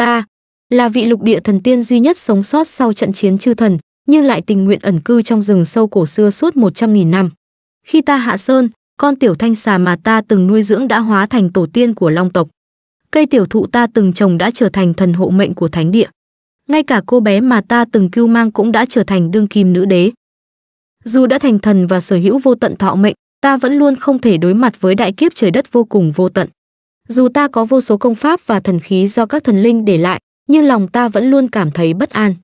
ta là vị lục địa thần tiên duy nhất sống sót sau trận chiến chư thần, nhưng lại tình nguyện ẩn cư trong rừng sâu cổ xưa suốt 100.000 năm. Khi ta hạ sơn, con tiểu thanh xà mà ta từng nuôi dưỡng đã hóa thành tổ tiên của long tộc. Cây tiểu thụ ta từng trồng đã trở thành thần hộ mệnh của thánh địa. Ngay cả cô bé mà ta từng cưu mang cũng đã trở thành đương kim nữ đế. Dù đã thành thần và sở hữu vô tận thọ mệnh, ta vẫn luôn không thể đối mặt với đại kiếp trời đất vô cùng vô tận. Dù ta có vô số công pháp và thần khí do các thần linh để lại, nhưng lòng ta vẫn luôn cảm thấy bất an.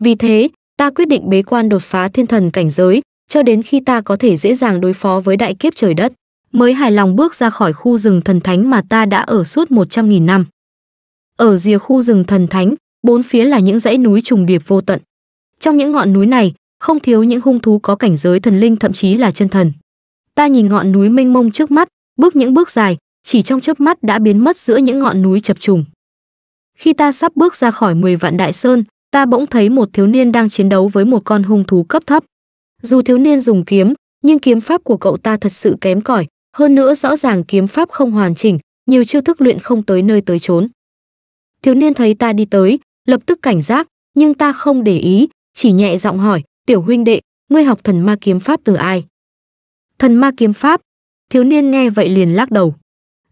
Vì thế, ta quyết định bế quan đột phá thiên thần cảnh giới, cho đến khi ta có thể dễ dàng đối phó với đại kiếp trời đất, mới hài lòng bước ra khỏi khu rừng thần thánh mà ta đã ở suốt 100.000 năm. Ở rìa khu rừng thần thánh, bốn phía là những dãy núi trùng điệp vô tận. Trong những ngọn núi này, không thiếu những hung thú có cảnh giới thần linh thậm chí là chân thần. Ta nhìn ngọn núi mênh mông trước mắt, bước những bước dài, chỉ trong chớp mắt đã biến mất giữa những ngọn núi chập trùng. Khi ta sắp bước ra khỏi 10 vạn đại sơn, ta bỗng thấy một thiếu niên đang chiến đấu với một con hung thú cấp thấp. Dù thiếu niên dùng kiếm, nhưng kiếm pháp của cậu ta thật sự kém cỏi, hơn nữa rõ ràng kiếm pháp không hoàn chỉnh, nhiều chiêu thức luyện không tới nơi tới chốn. Thiếu niên thấy ta đi tới, lập tức cảnh giác, nhưng ta không để ý, chỉ nhẹ giọng hỏi, "Tiểu huynh đệ, ngươi học thần ma kiếm pháp từ ai?" "Thần ma kiếm pháp?" Thiếu niên nghe vậy liền lắc đầu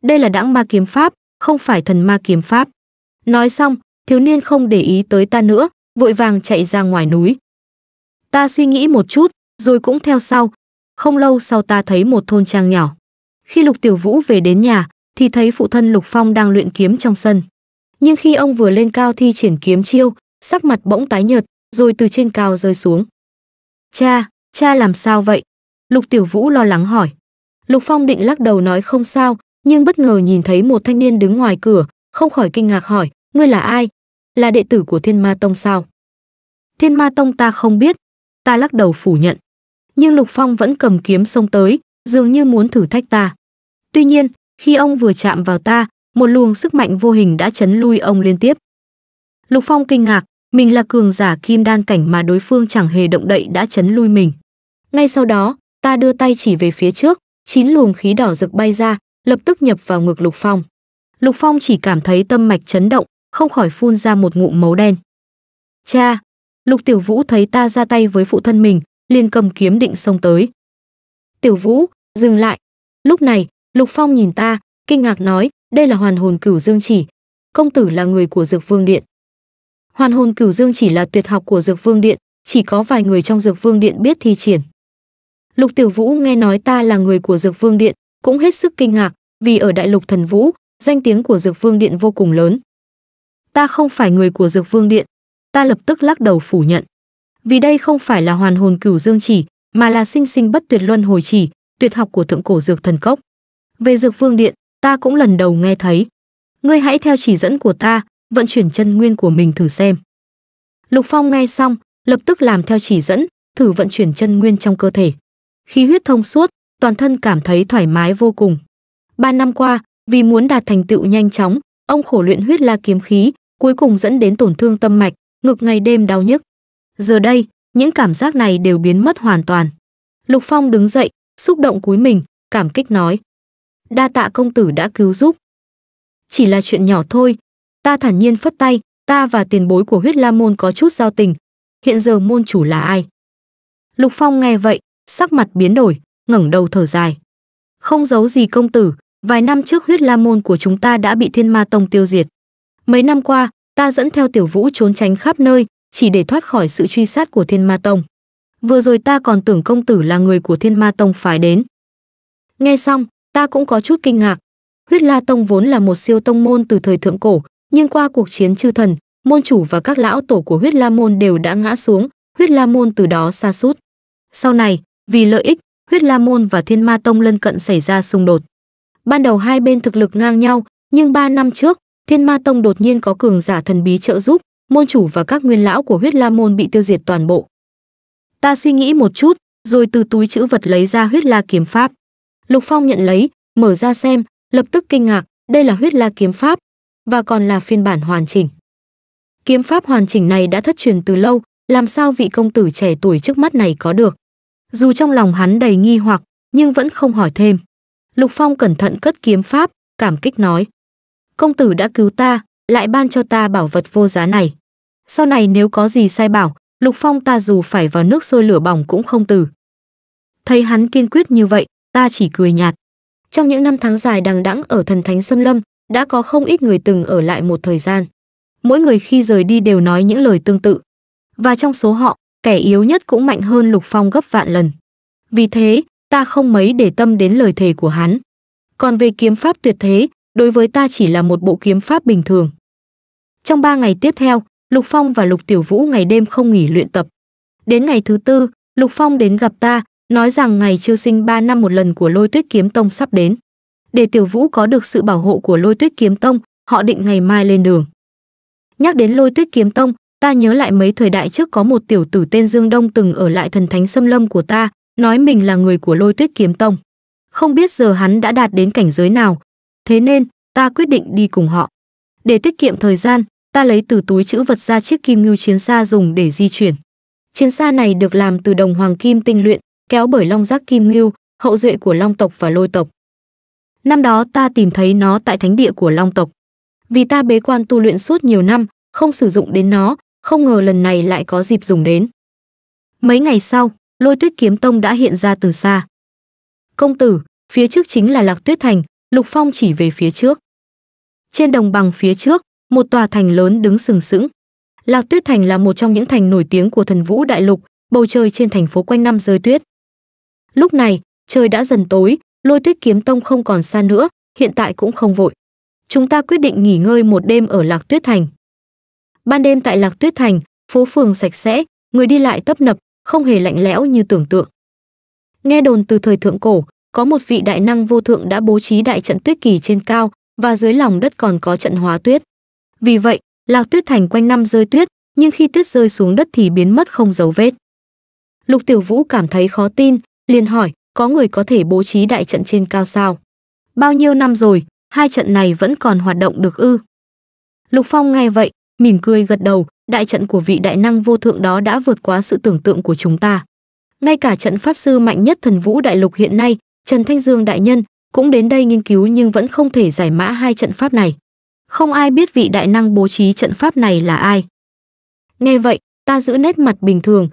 đây là đãng ma kiếm pháp, không phải thần ma kiếm pháp. Nói xong, thiếu niên không để ý tới ta nữa, vội vàng chạy ra ngoài núi. Ta suy nghĩ một chút, rồi cũng theo sau. Không lâu sau ta thấy một thôn trang nhỏ. Khi Lục Tiểu Vũ về đến nhà, thì thấy phụ thân Lục Phong đang luyện kiếm trong sân. Nhưng khi ông vừa lên cao thi triển kiếm chiêu, sắc mặt bỗng tái nhợt, rồi từ trên cao rơi xuống. Cha, cha làm sao vậy? Lục Tiểu Vũ lo lắng hỏi. Lục Phong định lắc đầu nói không sao, nhưng bất ngờ nhìn thấy một thanh niên đứng ngoài cửa, không khỏi kinh ngạc hỏi, ngươi là ai? Là đệ tử của Thiên Ma Tông sao? Thiên Ma Tông ta không biết, ta lắc đầu phủ nhận. Nhưng Lục Phong vẫn cầm kiếm xông tới, dường như muốn thử thách ta. Tuy nhiên, khi ông vừa chạm vào ta, một luồng sức mạnh vô hình đã chấn lui ông liên tiếp. Lục Phong kinh ngạc, mình là cường giả kim đan cảnh mà đối phương chẳng hề động đậy đã chấn lui mình. Ngay sau đó, ta đưa tay chỉ về phía trước, chín luồng khí đỏ rực bay ra, lập tức nhập vào ngực Lục Phong. Lục Phong chỉ cảm thấy tâm mạch chấn động, không khỏi phun ra một ngụm máu đen. Cha! Lục Tiểu Vũ thấy ta ra tay với phụ thân mình, liền cầm kiếm định xông tới. Tiểu Vũ, dừng lại. Lúc này, Lục Phong nhìn ta, kinh ngạc nói, đây là hoàn hồn cửu dương chỉ. Công tử là người của Dược Vương Điện. Hoàn hồn cửu dương chỉ là tuyệt học của Dược Vương Điện, chỉ có vài người trong Dược Vương Điện biết thi triển. Lục Tiểu Vũ nghe nói ta là người của Dược Vương Điện, cũng hết sức kinh ngạc, vì ở đại lục thần vũ, danh tiếng của Dược Vương Điện vô cùng lớn. Ta không phải người của Dược Vương Điện, ta lập tức lắc đầu phủ nhận. Vì đây không phải là hoàn hồn cửu dương chỉ, mà là sinh sinh bất tuyệt luân hồi chỉ, tuyệt học của thượng cổ dược thần cốc. Về Dược Vương Điện, ta cũng lần đầu nghe thấy. Ngươi hãy theo chỉ dẫn của ta, vận chuyển chân nguyên của mình thử xem. Lục Phong nghe xong, lập tức làm theo chỉ dẫn, thử vận chuyển chân nguyên trong cơ thể. Khí huyết thông suốt, toàn thân cảm thấy thoải mái vô cùng. Ba năm qua, vì muốn đạt thành tựu nhanh chóng, ông khổ luyện huyết la kiếm khí, cuối cùng dẫn đến tổn thương tâm mạch, ngực ngày đêm đau nhức. Giờ đây, những cảm giác này đều biến mất hoàn toàn. Lục Phong đứng dậy, xúc động cúi mình, cảm kích nói. Đa tạ công tử đã cứu giúp. Chỉ là chuyện nhỏ thôi. Ta thản nhiên phất tay, ta và tiền bối của huyết la môn có chút giao tình. Hiện giờ môn chủ là ai? Lục Phong nghe vậy, sắc mặt biến đổi ngẩng đầu thở dài. Không giấu gì công tử, vài năm trước huyết la môn của chúng ta đã bị thiên ma tông tiêu diệt. Mấy năm qua, ta dẫn theo tiểu vũ trốn tránh khắp nơi, chỉ để thoát khỏi sự truy sát của thiên ma tông. Vừa rồi ta còn tưởng công tử là người của thiên ma tông phái đến. Nghe xong, ta cũng có chút kinh ngạc. Huyết la tông vốn là một siêu tông môn từ thời thượng cổ, nhưng qua cuộc chiến chư thần, môn chủ và các lão tổ của huyết la môn đều đã ngã xuống, huyết la môn từ đó xa suốt. sau này vì lợi ích Huyết La Môn và Thiên Ma Tông lân cận xảy ra xung đột. Ban đầu hai bên thực lực ngang nhau, nhưng ba năm trước, Thiên Ma Tông đột nhiên có cường giả thần bí trợ giúp, môn chủ và các nguyên lão của Huyết La Môn bị tiêu diệt toàn bộ. Ta suy nghĩ một chút, rồi từ túi chữ vật lấy ra Huyết La kiếm pháp. Lục Phong nhận lấy, mở ra xem, lập tức kinh ngạc, đây là Huyết La kiếm pháp và còn là phiên bản hoàn chỉnh. Kiếm pháp hoàn chỉnh này đã thất truyền từ lâu, làm sao vị công tử trẻ tuổi trước mắt này có được? Dù trong lòng hắn đầy nghi hoặc, nhưng vẫn không hỏi thêm. Lục Phong cẩn thận cất kiếm pháp, cảm kích nói. Công tử đã cứu ta, lại ban cho ta bảo vật vô giá này. Sau này nếu có gì sai bảo, Lục Phong ta dù phải vào nước sôi lửa bỏng cũng không từ. Thấy hắn kiên quyết như vậy, ta chỉ cười nhạt. Trong những năm tháng dài đằng đẵng ở thần thánh xâm lâm, đã có không ít người từng ở lại một thời gian. Mỗi người khi rời đi đều nói những lời tương tự. Và trong số họ, kẻ yếu nhất cũng mạnh hơn Lục Phong gấp vạn lần. Vì thế, ta không mấy để tâm đến lời thề của hắn. Còn về kiếm pháp tuyệt thế, đối với ta chỉ là một bộ kiếm pháp bình thường. Trong ba ngày tiếp theo, Lục Phong và Lục Tiểu Vũ ngày đêm không nghỉ luyện tập. Đến ngày thứ tư, Lục Phong đến gặp ta, nói rằng ngày chiêu sinh ba năm một lần của lôi tuyết kiếm tông sắp đến. Để Tiểu Vũ có được sự bảo hộ của lôi tuyết kiếm tông, họ định ngày mai lên đường. Nhắc đến lôi tuyết kiếm tông, ta nhớ lại mấy thời đại trước có một tiểu tử tên Dương Đông từng ở lại thần thánh xâm lâm của ta, nói mình là người của lôi tuyết kiếm tông. Không biết giờ hắn đã đạt đến cảnh giới nào, thế nên ta quyết định đi cùng họ. Để tiết kiệm thời gian, ta lấy từ túi chữ vật ra chiếc kim ngưu chiến xa dùng để di chuyển. Chiến xa này được làm từ đồng hoàng kim tinh luyện, kéo bởi long giác kim ngưu, hậu duệ của long tộc và lôi tộc. Năm đó ta tìm thấy nó tại thánh địa của long tộc. Vì ta bế quan tu luyện suốt nhiều năm, không sử dụng đến nó, không ngờ lần này lại có dịp dùng đến. Mấy ngày sau, lôi tuyết kiếm tông đã hiện ra từ xa. Công tử, phía trước chính là Lạc Tuyết Thành, Lục Phong chỉ về phía trước. Trên đồng bằng phía trước, một tòa thành lớn đứng sừng sững. Lạc Tuyết Thành là một trong những thành nổi tiếng của thần vũ đại lục, bầu trời trên thành phố quanh năm rơi tuyết. Lúc này, trời đã dần tối, lôi tuyết kiếm tông không còn xa nữa, hiện tại cũng không vội. Chúng ta quyết định nghỉ ngơi một đêm ở Lạc Tuyết Thành ban đêm tại lạc tuyết thành phố phường sạch sẽ người đi lại tấp nập không hề lạnh lẽo như tưởng tượng nghe đồn từ thời thượng cổ có một vị đại năng vô thượng đã bố trí đại trận tuyết kỳ trên cao và dưới lòng đất còn có trận hóa tuyết vì vậy lạc tuyết thành quanh năm rơi tuyết nhưng khi tuyết rơi xuống đất thì biến mất không dấu vết lục tiểu vũ cảm thấy khó tin liền hỏi có người có thể bố trí đại trận trên cao sao bao nhiêu năm rồi hai trận này vẫn còn hoạt động được ư lục phong nghe vậy mỉm cười gật đầu, đại trận của vị đại năng vô thượng đó đã vượt quá sự tưởng tượng của chúng ta. Ngay cả trận pháp sư mạnh nhất thần vũ đại lục hiện nay, Trần Thanh Dương đại nhân, cũng đến đây nghiên cứu nhưng vẫn không thể giải mã hai trận pháp này. Không ai biết vị đại năng bố trí trận pháp này là ai. Nghe vậy, ta giữ nét mặt bình thường.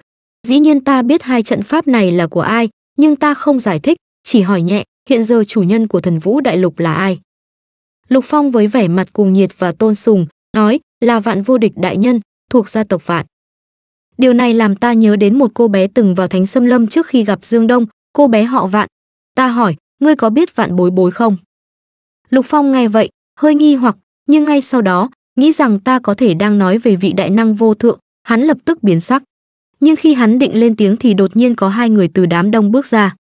Dĩ nhiên ta biết hai trận pháp này là của ai, nhưng ta không giải thích, chỉ hỏi nhẹ, hiện giờ chủ nhân của thần vũ đại lục là ai. Lục Phong với vẻ mặt cuồng nhiệt và tôn sùng, nói, là vạn vô địch đại nhân thuộc gia tộc vạn điều này làm ta nhớ đến một cô bé từng vào thánh xâm lâm trước khi gặp dương đông cô bé họ vạn ta hỏi ngươi có biết vạn bối bối không lục phong nghe vậy hơi nghi hoặc nhưng ngay sau đó nghĩ rằng ta có thể đang nói về vị đại năng vô thượng hắn lập tức biến sắc nhưng khi hắn định lên tiếng thì đột nhiên có hai người từ đám đông bước ra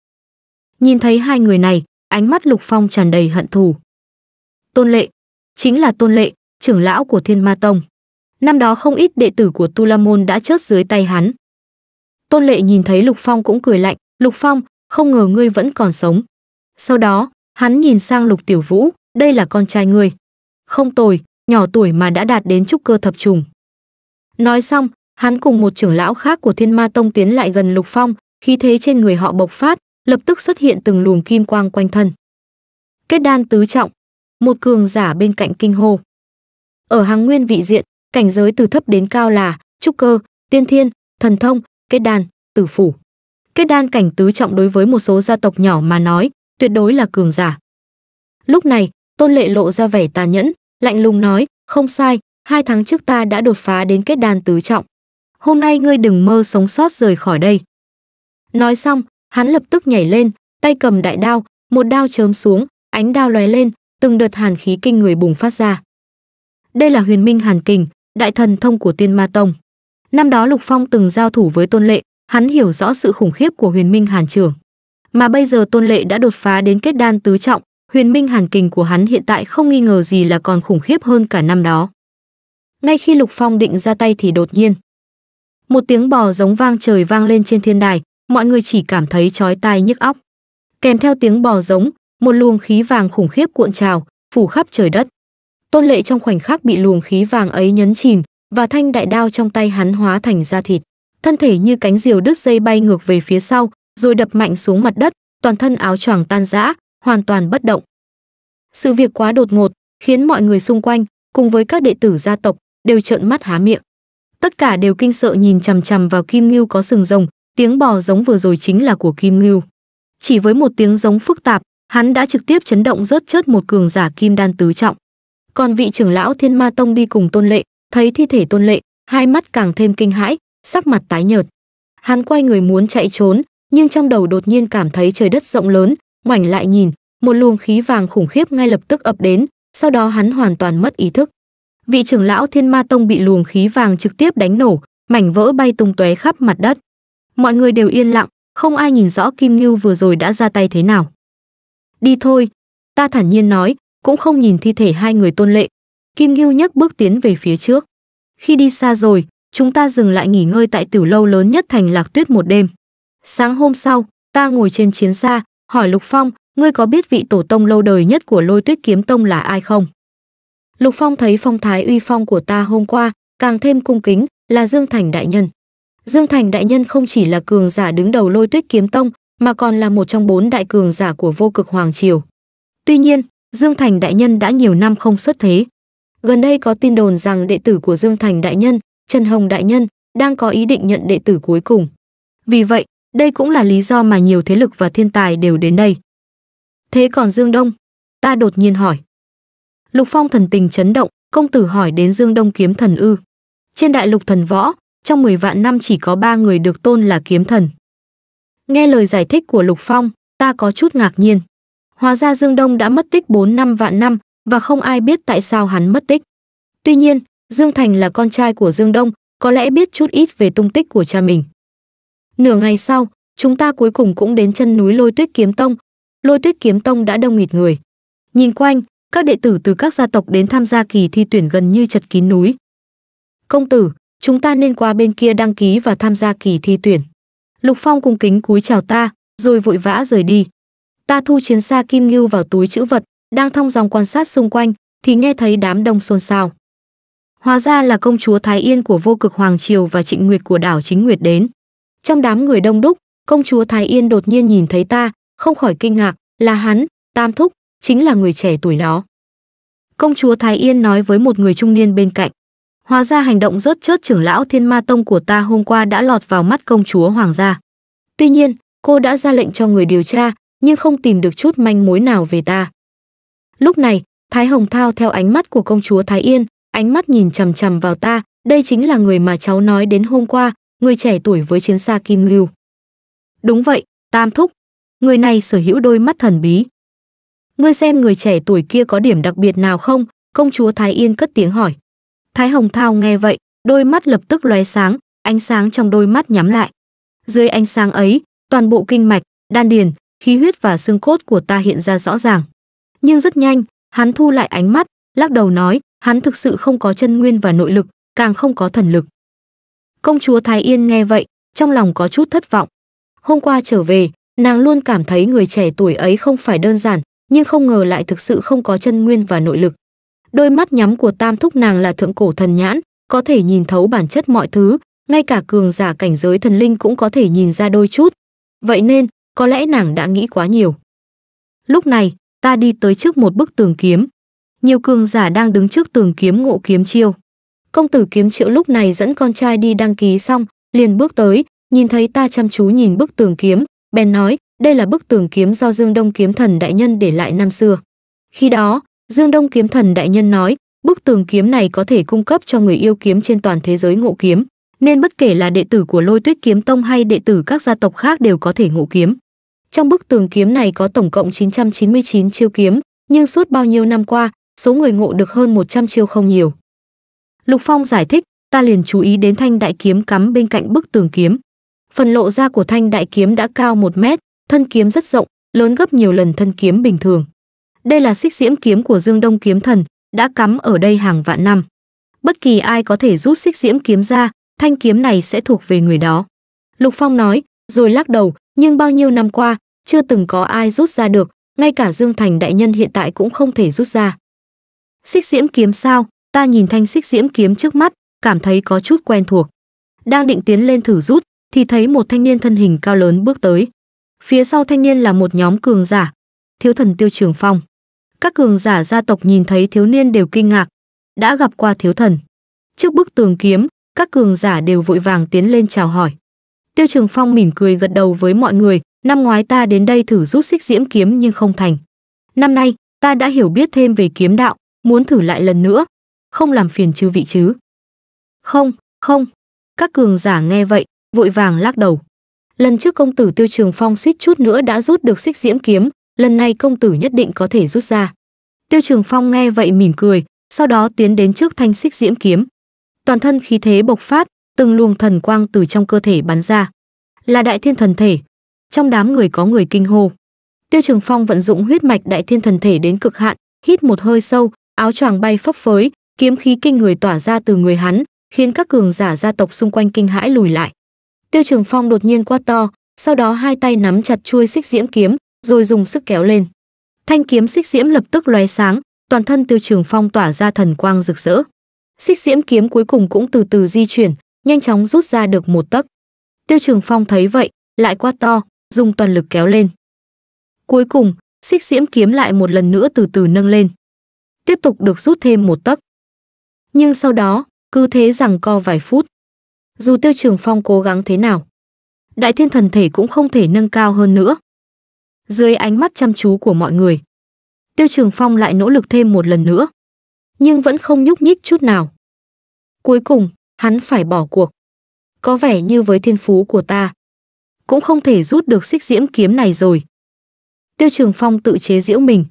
nhìn thấy hai người này ánh mắt lục phong tràn đầy hận thù tôn lệ chính là tôn lệ trưởng lão của Thiên Ma Tông. Năm đó không ít đệ tử của Tu La Môn đã chết dưới tay hắn. Tôn Lệ nhìn thấy Lục Phong cũng cười lạnh, "Lục Phong, không ngờ ngươi vẫn còn sống." Sau đó, hắn nhìn sang Lục Tiểu Vũ, "Đây là con trai ngươi." "Không tồi, nhỏ tuổi mà đã đạt đến trúc cơ thập trùng." Nói xong, hắn cùng một trưởng lão khác của Thiên Ma Tông tiến lại gần Lục Phong, khí thế trên người họ bộc phát, lập tức xuất hiện từng luồng kim quang quanh thân. Kết đan tứ trọng, một cường giả bên cạnh kinh hô. Ở hàng nguyên vị diện, cảnh giới từ thấp đến cao là trúc cơ, tiên thiên, thần thông, kết đan, tử phủ. Kết đan cảnh tứ trọng đối với một số gia tộc nhỏ mà nói, tuyệt đối là cường giả. Lúc này, Tôn Lệ lộ ra vẻ tàn nhẫn, lạnh lùng nói, không sai, hai tháng trước ta đã đột phá đến kết đan tứ trọng. Hôm nay ngươi đừng mơ sống sót rời khỏi đây. Nói xong, hắn lập tức nhảy lên, tay cầm đại đao, một đao chớm xuống, ánh đao lóe lên, từng đợt hàn khí kinh người bùng phát ra đây là huyền minh hàn kình đại thần thông của tiên ma tông năm đó lục phong từng giao thủ với tôn lệ hắn hiểu rõ sự khủng khiếp của huyền minh hàn trưởng mà bây giờ tôn lệ đã đột phá đến kết đan tứ trọng huyền minh hàn kình của hắn hiện tại không nghi ngờ gì là còn khủng khiếp hơn cả năm đó ngay khi lục phong định ra tay thì đột nhiên một tiếng bò giống vang trời vang lên trên thiên đài mọi người chỉ cảm thấy chói tai nhức óc kèm theo tiếng bò giống một luồng khí vàng khủng khiếp cuộn trào phủ khắp trời đất Tôn Lệ trong khoảnh khắc bị luồng khí vàng ấy nhấn chìm, và thanh đại đao trong tay hắn hóa thành da thịt. Thân thể như cánh diều đứt dây bay ngược về phía sau, rồi đập mạnh xuống mặt đất, toàn thân áo choàng tan rã, hoàn toàn bất động. Sự việc quá đột ngột, khiến mọi người xung quanh, cùng với các đệ tử gia tộc, đều trợn mắt há miệng. Tất cả đều kinh sợ nhìn chằm chằm vào Kim Ngưu có sừng rồng, tiếng bò giống vừa rồi chính là của Kim Ngưu. Chỉ với một tiếng giống phức tạp, hắn đã trực tiếp chấn động rớt chớt một cường giả kim đan tứ trọng còn vị trưởng lão thiên ma tông đi cùng tôn lệ thấy thi thể tôn lệ hai mắt càng thêm kinh hãi sắc mặt tái nhợt hắn quay người muốn chạy trốn nhưng trong đầu đột nhiên cảm thấy trời đất rộng lớn ngoảnh lại nhìn một luồng khí vàng khủng khiếp ngay lập tức ập đến sau đó hắn hoàn toàn mất ý thức vị trưởng lão thiên ma tông bị luồng khí vàng trực tiếp đánh nổ mảnh vỡ bay tung tóe khắp mặt đất mọi người đều yên lặng không ai nhìn rõ kim ngưu vừa rồi đã ra tay thế nào đi thôi ta thản nhiên nói cũng không nhìn thi thể hai người tôn lệ. Kim Ngưu nhấc bước tiến về phía trước. Khi đi xa rồi, chúng ta dừng lại nghỉ ngơi tại tiểu lâu lớn nhất thành Lạc Tuyết một đêm. Sáng hôm sau, ta ngồi trên chiến xa, hỏi Lục Phong, ngươi có biết vị tổ tông lâu đời nhất của lôi tuyết kiếm tông là ai không? Lục Phong thấy phong thái uy phong của ta hôm qua, càng thêm cung kính, là Dương Thành Đại Nhân. Dương Thành Đại Nhân không chỉ là cường giả đứng đầu lôi tuyết kiếm tông, mà còn là một trong bốn đại cường giả của vô cực Hoàng Triều. Tuy nhiên, Dương Thành Đại Nhân đã nhiều năm không xuất thế. Gần đây có tin đồn rằng đệ tử của Dương Thành Đại Nhân, Trần Hồng Đại Nhân, đang có ý định nhận đệ tử cuối cùng. Vì vậy, đây cũng là lý do mà nhiều thế lực và thiên tài đều đến đây. Thế còn Dương Đông? Ta đột nhiên hỏi. Lục Phong thần tình chấn động, công tử hỏi đến Dương Đông kiếm thần ư. Trên đại lục thần võ, trong 10 vạn năm chỉ có 3 người được tôn là kiếm thần. Nghe lời giải thích của Lục Phong, ta có chút ngạc nhiên. Hóa ra Dương Đông đã mất tích 4 năm vạn năm và không ai biết tại sao hắn mất tích. Tuy nhiên, Dương Thành là con trai của Dương Đông, có lẽ biết chút ít về tung tích của cha mình. Nửa ngày sau, chúng ta cuối cùng cũng đến chân núi Lôi Tuyết Kiếm Tông. Lôi Tuyết Kiếm Tông đã đông nghịt người. Nhìn quanh, các đệ tử từ các gia tộc đến tham gia kỳ thi tuyển gần như chật kín núi. Công tử, chúng ta nên qua bên kia đăng ký và tham gia kỳ thi tuyển. Lục Phong cùng kính cúi chào ta, rồi vội vã rời đi. Ta thu chiến xa kim ngưu vào túi chữ vật, đang thong dòng quan sát xung quanh, thì nghe thấy đám đông xôn xao. Hóa ra là công chúa Thái Yên của vô cực Hoàng Triều và trịnh nguyệt của đảo chính nguyệt đến. Trong đám người đông đúc, công chúa Thái Yên đột nhiên nhìn thấy ta, không khỏi kinh ngạc, là hắn, Tam Thúc, chính là người trẻ tuổi đó. Công chúa Thái Yên nói với một người trung niên bên cạnh. Hóa ra hành động rớt chớt trưởng lão Thiên Ma Tông của ta hôm qua đã lọt vào mắt công chúa Hoàng gia. Tuy nhiên, cô đã ra lệnh cho người điều tra, nhưng không tìm được chút manh mối nào về ta. Lúc này, Thái Hồng Thao theo ánh mắt của công chúa Thái Yên, ánh mắt nhìn chằm chằm vào ta, đây chính là người mà cháu nói đến hôm qua, người trẻ tuổi với chiến xa Kim Ngưu. Đúng vậy, Tam Thúc, người này sở hữu đôi mắt thần bí. Ngươi xem người trẻ tuổi kia có điểm đặc biệt nào không? Công chúa Thái Yên cất tiếng hỏi. Thái Hồng Thao nghe vậy, đôi mắt lập tức lóe sáng, ánh sáng trong đôi mắt nhắm lại. Dưới ánh sáng ấy, toàn bộ kinh mạch, đan điền, khí huyết và xương cốt của ta hiện ra rõ ràng. Nhưng rất nhanh, hắn thu lại ánh mắt, lắc đầu nói, hắn thực sự không có chân nguyên và nội lực, càng không có thần lực. Công chúa Thái Yên nghe vậy, trong lòng có chút thất vọng. Hôm qua trở về, nàng luôn cảm thấy người trẻ tuổi ấy không phải đơn giản, nhưng không ngờ lại thực sự không có chân nguyên và nội lực. Đôi mắt nhắm của tam thúc nàng là thượng cổ thần nhãn, có thể nhìn thấu bản chất mọi thứ, ngay cả cường giả cảnh giới thần linh cũng có thể nhìn ra đôi chút. Vậy nên, có lẽ nàng đã nghĩ quá nhiều. Lúc này, ta đi tới trước một bức tường kiếm. Nhiều cường giả đang đứng trước tường kiếm ngộ kiếm chiêu. Công tử kiếm triệu lúc này dẫn con trai đi đăng ký xong, liền bước tới, nhìn thấy ta chăm chú nhìn bức tường kiếm, bèn nói, đây là bức tường kiếm do Dương Đông kiếm thần đại nhân để lại năm xưa. Khi đó, Dương Đông kiếm thần đại nhân nói, bức tường kiếm này có thể cung cấp cho người yêu kiếm trên toàn thế giới ngộ kiếm, nên bất kể là đệ tử của Lôi Tuyết kiếm tông hay đệ tử các gia tộc khác đều có thể ngộ kiếm. Trong bức tường kiếm này có tổng cộng 999 chiêu kiếm, nhưng suốt bao nhiêu năm qua, số người ngộ được hơn 100 chiêu không nhiều. Lục Phong giải thích, ta liền chú ý đến thanh đại kiếm cắm bên cạnh bức tường kiếm. Phần lộ ra của thanh đại kiếm đã cao 1 mét, thân kiếm rất rộng, lớn gấp nhiều lần thân kiếm bình thường. Đây là xích diễm kiếm của Dương Đông kiếm thần, đã cắm ở đây hàng vạn năm. Bất kỳ ai có thể rút xích diễm kiếm ra, thanh kiếm này sẽ thuộc về người đó. Lục Phong nói, rồi lắc đầu, nhưng bao nhiêu năm qua, chưa từng có ai rút ra được, ngay cả Dương Thành đại nhân hiện tại cũng không thể rút ra. Xích diễm kiếm sao? Ta nhìn thanh xích diễm kiếm trước mắt, cảm thấy có chút quen thuộc. Đang định tiến lên thử rút, thì thấy một thanh niên thân hình cao lớn bước tới. Phía sau thanh niên là một nhóm cường giả, thiếu thần tiêu trường phong. Các cường giả gia tộc nhìn thấy thiếu niên đều kinh ngạc, đã gặp qua thiếu thần. Trước bức tường kiếm, các cường giả đều vội vàng tiến lên chào hỏi. Tiêu Trường Phong mỉm cười gật đầu với mọi người, Năm ngoái ta đến đây thử rút xích diễm kiếm nhưng không thành. Năm nay, ta đã hiểu biết thêm về kiếm đạo, muốn thử lại lần nữa. Không làm phiền chư vị chứ. Không, không. Các cường giả nghe vậy, vội vàng lắc đầu. Lần trước công tử Tiêu Trường Phong suýt chút nữa đã rút được xích diễm kiếm, lần này công tử nhất định có thể rút ra. Tiêu Trường Phong nghe vậy mỉm cười, sau đó tiến đến trước thanh xích diễm kiếm. Toàn thân khí thế bộc phát, từng luồng thần quang từ trong cơ thể bắn ra. Là đại thiên thần thể, trong đám người có người kinh hô tiêu trường phong vận dụng huyết mạch đại thiên thần thể đến cực hạn hít một hơi sâu áo choàng bay phấp phới kiếm khí kinh người tỏa ra từ người hắn khiến các cường giả gia tộc xung quanh kinh hãi lùi lại tiêu trường phong đột nhiên quát to sau đó hai tay nắm chặt chuôi xích diễm kiếm rồi dùng sức kéo lên thanh kiếm xích diễm lập tức lóe sáng toàn thân tiêu trường phong tỏa ra thần quang rực rỡ xích diễm kiếm cuối cùng cũng từ từ di chuyển nhanh chóng rút ra được một tấc tiêu trường phong thấy vậy lại quát to dùng toàn lực kéo lên. Cuối cùng, xích diễm kiếm lại một lần nữa từ từ nâng lên. Tiếp tục được rút thêm một tấc. Nhưng sau đó, cứ thế rằng co vài phút. Dù Tiêu Trường Phong cố gắng thế nào, Đại Thiên Thần Thể cũng không thể nâng cao hơn nữa. Dưới ánh mắt chăm chú của mọi người, Tiêu Trường Phong lại nỗ lực thêm một lần nữa, nhưng vẫn không nhúc nhích chút nào. Cuối cùng, hắn phải bỏ cuộc. Có vẻ như với thiên phú của ta, cũng không thể rút được xích diễm kiếm này rồi. Tiêu Trường Phong tự chế diễu mình.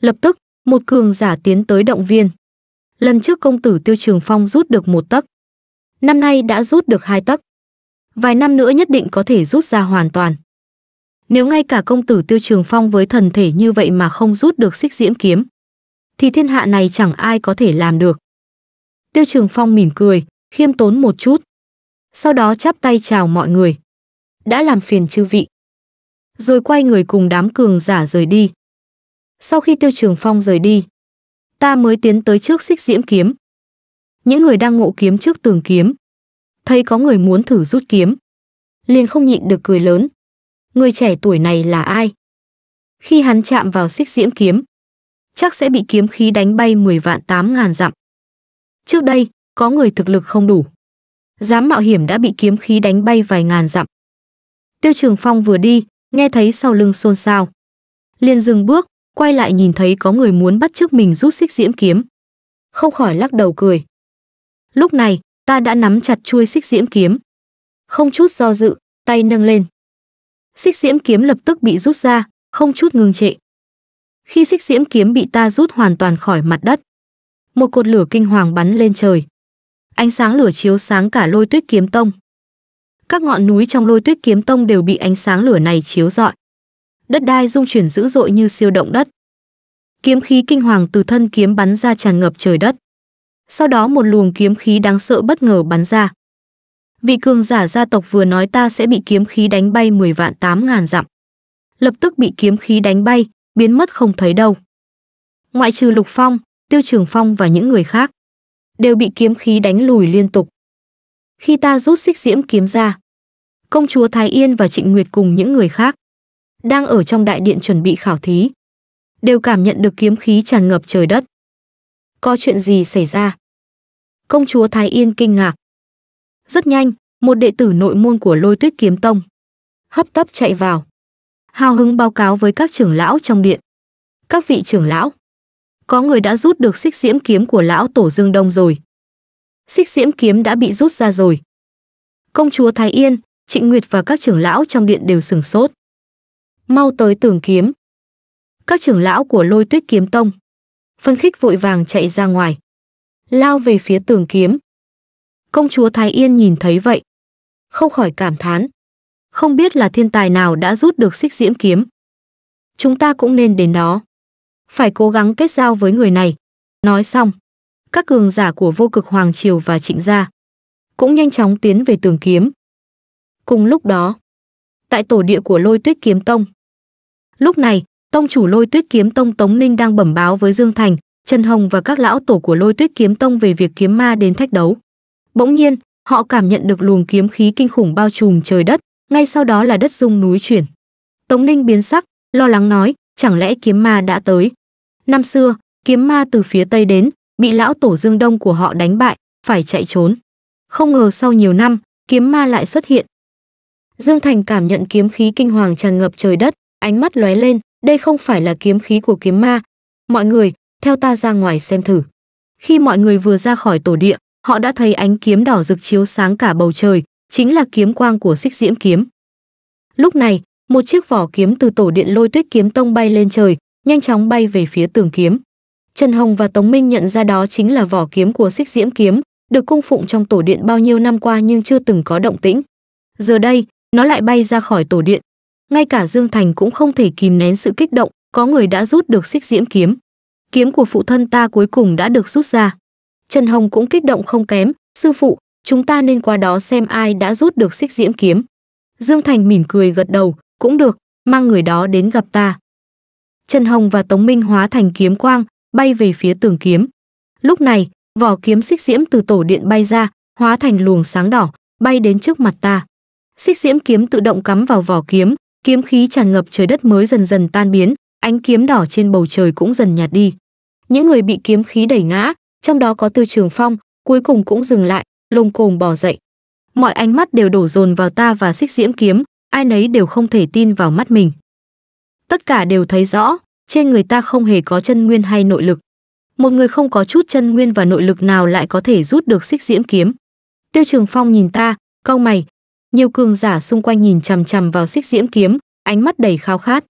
Lập tức, một cường giả tiến tới động viên. Lần trước công tử Tiêu Trường Phong rút được một tấc. Năm nay đã rút được hai tấc. Vài năm nữa nhất định có thể rút ra hoàn toàn. Nếu ngay cả công tử Tiêu Trường Phong với thần thể như vậy mà không rút được xích diễm kiếm, thì thiên hạ này chẳng ai có thể làm được. Tiêu Trường Phong mỉm cười, khiêm tốn một chút. Sau đó chắp tay chào mọi người đã làm phiền chư vị. Rồi quay người cùng đám cường giả rời đi. Sau khi Tiêu Trường Phong rời đi, ta mới tiến tới trước xích diễm kiếm. Những người đang ngộ kiếm trước tường kiếm, thấy có người muốn thử rút kiếm, liền không nhịn được cười lớn. Người trẻ tuổi này là ai? Khi hắn chạm vào xích diễm kiếm, chắc sẽ bị kiếm khí đánh bay 10 vạn 8 ngàn dặm. Trước đây, có người thực lực không đủ. Dám mạo hiểm đã bị kiếm khí đánh bay vài ngàn dặm. Tiêu Trường Phong vừa đi, nghe thấy sau lưng xôn xao. Liền dừng bước, quay lại nhìn thấy có người muốn bắt trước mình rút xích diễm kiếm. Không khỏi lắc đầu cười. Lúc này, ta đã nắm chặt chuôi xích diễm kiếm. Không chút do dự, tay nâng lên. Xích diễm kiếm lập tức bị rút ra, không chút ngừng trệ. Khi xích diễm kiếm bị ta rút hoàn toàn khỏi mặt đất, một cột lửa kinh hoàng bắn lên trời. Ánh sáng lửa chiếu sáng cả lôi tuyết kiếm tông các ngọn núi trong lôi tuyết kiếm tông đều bị ánh sáng lửa này chiếu rọi. Đất đai rung chuyển dữ dội như siêu động đất. Kiếm khí kinh hoàng từ thân kiếm bắn ra tràn ngập trời đất. Sau đó một luồng kiếm khí đáng sợ bất ngờ bắn ra. Vị cường giả gia tộc vừa nói ta sẽ bị kiếm khí đánh bay 10 vạn tám ngàn dặm. Lập tức bị kiếm khí đánh bay, biến mất không thấy đâu. Ngoại trừ Lục Phong, Tiêu Trường Phong và những người khác đều bị kiếm khí đánh lùi liên tục khi ta rút xích diễm kiếm ra. Công chúa Thái Yên và Trịnh Nguyệt cùng những người khác đang ở trong đại điện chuẩn bị khảo thí, đều cảm nhận được kiếm khí tràn ngập trời đất. Có chuyện gì xảy ra? Công chúa Thái Yên kinh ngạc. Rất nhanh, một đệ tử nội môn của Lôi Tuyết Kiếm Tông hấp tấp chạy vào, hào hứng báo cáo với các trưởng lão trong điện. Các vị trưởng lão, có người đã rút được xích diễm kiếm của lão tổ Dương Đông rồi xích diễm kiếm đã bị rút ra rồi. Công chúa Thái Yên, Trịnh Nguyệt và các trưởng lão trong điện đều sửng sốt. Mau tới tường kiếm. Các trưởng lão của lôi tuyết kiếm tông. Phân khích vội vàng chạy ra ngoài. Lao về phía tường kiếm. Công chúa Thái Yên nhìn thấy vậy. Không khỏi cảm thán. Không biết là thiên tài nào đã rút được xích diễm kiếm. Chúng ta cũng nên đến đó. Phải cố gắng kết giao với người này. Nói xong, các cường giả của vô cực hoàng triều và trịnh gia cũng nhanh chóng tiến về tường kiếm. Cùng lúc đó, tại tổ địa của lôi tuyết kiếm tông, lúc này tông chủ lôi tuyết kiếm tông Tống Ninh đang bẩm báo với Dương Thành, Trần Hồng và các lão tổ của lôi tuyết kiếm tông về việc kiếm ma đến thách đấu. Bỗng nhiên, họ cảm nhận được luồng kiếm khí kinh khủng bao trùm trời đất, ngay sau đó là đất rung núi chuyển. Tống Ninh biến sắc, lo lắng nói, chẳng lẽ kiếm ma đã tới? Năm xưa, kiếm ma từ phía Tây đến, bị lão tổ Dương Đông của họ đánh bại, phải chạy trốn. Không ngờ sau nhiều năm, kiếm ma lại xuất hiện. Dương Thành cảm nhận kiếm khí kinh hoàng tràn ngập trời đất, ánh mắt lóe lên, đây không phải là kiếm khí của kiếm ma. Mọi người, theo ta ra ngoài xem thử. Khi mọi người vừa ra khỏi tổ địa, họ đã thấy ánh kiếm đỏ rực chiếu sáng cả bầu trời, chính là kiếm quang của xích diễm kiếm. Lúc này, một chiếc vỏ kiếm từ tổ điện lôi tuyết kiếm tông bay lên trời, nhanh chóng bay về phía tường kiếm. Trần Hồng và Tống Minh nhận ra đó chính là vỏ kiếm của xích diễm kiếm, được cung phụng trong tổ điện bao nhiêu năm qua nhưng chưa từng có động tĩnh. Giờ đây, nó lại bay ra khỏi tổ điện. Ngay cả Dương Thành cũng không thể kìm nén sự kích động, có người đã rút được xích diễm kiếm. Kiếm của phụ thân ta cuối cùng đã được rút ra. Trần Hồng cũng kích động không kém, sư phụ, chúng ta nên qua đó xem ai đã rút được xích diễm kiếm. Dương Thành mỉm cười gật đầu, cũng được, mang người đó đến gặp ta. Trần Hồng và Tống Minh hóa thành kiếm quang, bay về phía tường kiếm. Lúc này, vỏ kiếm xích diễm từ tổ điện bay ra, hóa thành luồng sáng đỏ, bay đến trước mặt ta. Xích diễm kiếm tự động cắm vào vỏ kiếm, kiếm khí tràn ngập trời đất mới dần dần tan biến, ánh kiếm đỏ trên bầu trời cũng dần nhạt đi. Những người bị kiếm khí đẩy ngã, trong đó có Tư Trường Phong, cuối cùng cũng dừng lại, lông cồm bò dậy. Mọi ánh mắt đều đổ dồn vào ta và xích diễm kiếm, ai nấy đều không thể tin vào mắt mình. Tất cả đều thấy rõ, trên người ta không hề có chân nguyên hay nội lực. Một người không có chút chân nguyên và nội lực nào lại có thể rút được xích diễm kiếm. Tiêu Trường Phong nhìn ta, cau mày. Nhiều cường giả xung quanh nhìn chằm chằm vào xích diễm kiếm, ánh mắt đầy khao khát.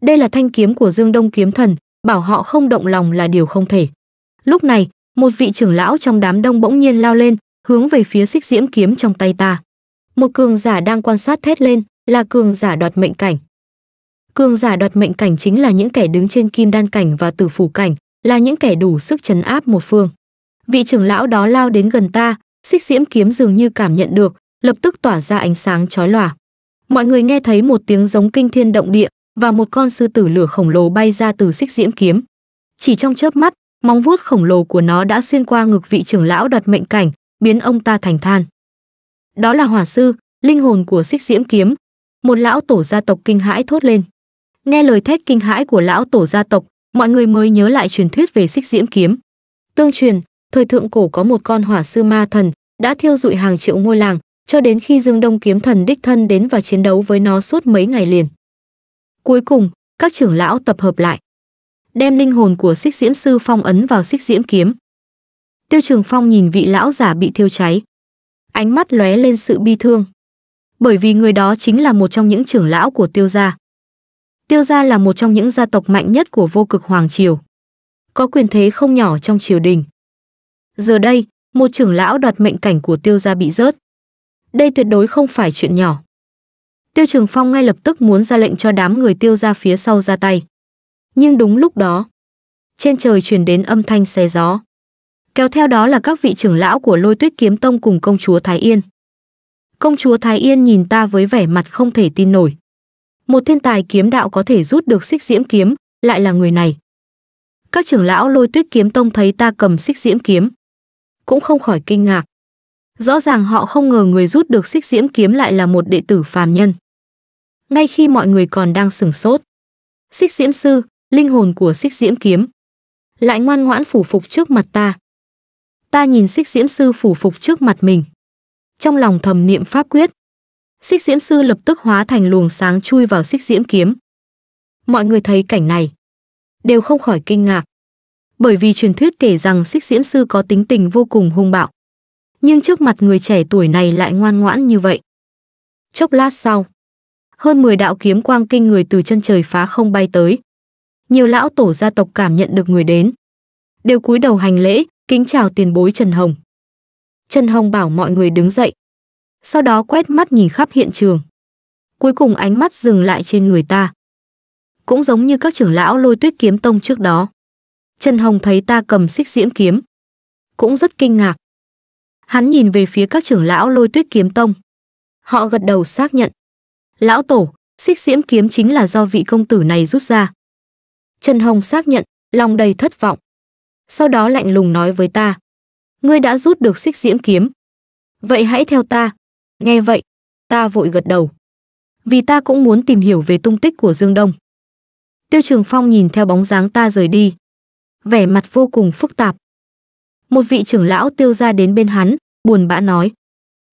Đây là thanh kiếm của Dương Đông kiếm thần, bảo họ không động lòng là điều không thể. Lúc này, một vị trưởng lão trong đám đông bỗng nhiên lao lên, hướng về phía xích diễm kiếm trong tay ta. Một cường giả đang quan sát thét lên, là cường giả đoạt mệnh cảnh cường giả đoạt mệnh cảnh chính là những kẻ đứng trên kim đan cảnh và tử phủ cảnh là những kẻ đủ sức chấn áp một phương vị trưởng lão đó lao đến gần ta xích diễm kiếm dường như cảm nhận được lập tức tỏa ra ánh sáng chói lòa mọi người nghe thấy một tiếng giống kinh thiên động địa và một con sư tử lửa khổng lồ bay ra từ xích diễm kiếm chỉ trong chớp mắt móng vuốt khổng lồ của nó đã xuyên qua ngực vị trưởng lão đoạt mệnh cảnh biến ông ta thành than đó là hỏa sư linh hồn của xích diễm kiếm một lão tổ gia tộc kinh hãi thốt lên Nghe lời thét kinh hãi của lão tổ gia tộc, mọi người mới nhớ lại truyền thuyết về xích diễm kiếm. Tương truyền, thời thượng cổ có một con hỏa sư ma thần đã thiêu dụi hàng triệu ngôi làng, cho đến khi Dương Đông kiếm thần đích thân đến và chiến đấu với nó suốt mấy ngày liền. Cuối cùng, các trưởng lão tập hợp lại, đem linh hồn của Xích Diễm sư phong ấn vào Xích Diễm kiếm. Tiêu Trường Phong nhìn vị lão giả bị thiêu cháy, ánh mắt lóe lên sự bi thương, bởi vì người đó chính là một trong những trưởng lão của Tiêu gia. Tiêu gia là một trong những gia tộc mạnh nhất của vô cực Hoàng Triều. Có quyền thế không nhỏ trong triều đình. Giờ đây, một trưởng lão đoạt mệnh cảnh của tiêu gia bị rớt. Đây tuyệt đối không phải chuyện nhỏ. Tiêu Trường Phong ngay lập tức muốn ra lệnh cho đám người tiêu gia phía sau ra tay. Nhưng đúng lúc đó, trên trời truyền đến âm thanh xé gió. Kéo theo đó là các vị trưởng lão của lôi tuyết kiếm tông cùng công chúa Thái Yên. Công chúa Thái Yên nhìn ta với vẻ mặt không thể tin nổi một thiên tài kiếm đạo có thể rút được xích diễm kiếm, lại là người này. Các trưởng lão lôi tuyết kiếm tông thấy ta cầm xích diễm kiếm. Cũng không khỏi kinh ngạc. Rõ ràng họ không ngờ người rút được xích diễm kiếm lại là một đệ tử phàm nhân. Ngay khi mọi người còn đang sửng sốt. Xích diễm sư, linh hồn của xích diễm kiếm. Lại ngoan ngoãn phủ phục trước mặt ta. Ta nhìn xích diễm sư phủ phục trước mặt mình. Trong lòng thầm niệm pháp quyết xích diễm sư lập tức hóa thành luồng sáng chui vào xích diễm kiếm mọi người thấy cảnh này đều không khỏi kinh ngạc bởi vì truyền thuyết kể rằng xích diễm sư có tính tình vô cùng hung bạo nhưng trước mặt người trẻ tuổi này lại ngoan ngoãn như vậy chốc lát sau hơn 10 đạo kiếm quang kinh người từ chân trời phá không bay tới nhiều lão tổ gia tộc cảm nhận được người đến đều cúi đầu hành lễ kính chào tiền bối trần hồng trần hồng bảo mọi người đứng dậy sau đó quét mắt nhìn khắp hiện trường. Cuối cùng ánh mắt dừng lại trên người ta. Cũng giống như các trưởng lão lôi tuyết kiếm tông trước đó. Trần Hồng thấy ta cầm xích diễm kiếm. Cũng rất kinh ngạc. Hắn nhìn về phía các trưởng lão lôi tuyết kiếm tông. Họ gật đầu xác nhận. Lão tổ, xích diễm kiếm chính là do vị công tử này rút ra. Trần Hồng xác nhận, lòng đầy thất vọng. Sau đó lạnh lùng nói với ta. Ngươi đã rút được xích diễm kiếm. Vậy hãy theo ta, Nghe vậy, ta vội gật đầu. Vì ta cũng muốn tìm hiểu về tung tích của Dương Đông. Tiêu Trường Phong nhìn theo bóng dáng ta rời đi, vẻ mặt vô cùng phức tạp. Một vị trưởng lão Tiêu gia đến bên hắn, buồn bã nói: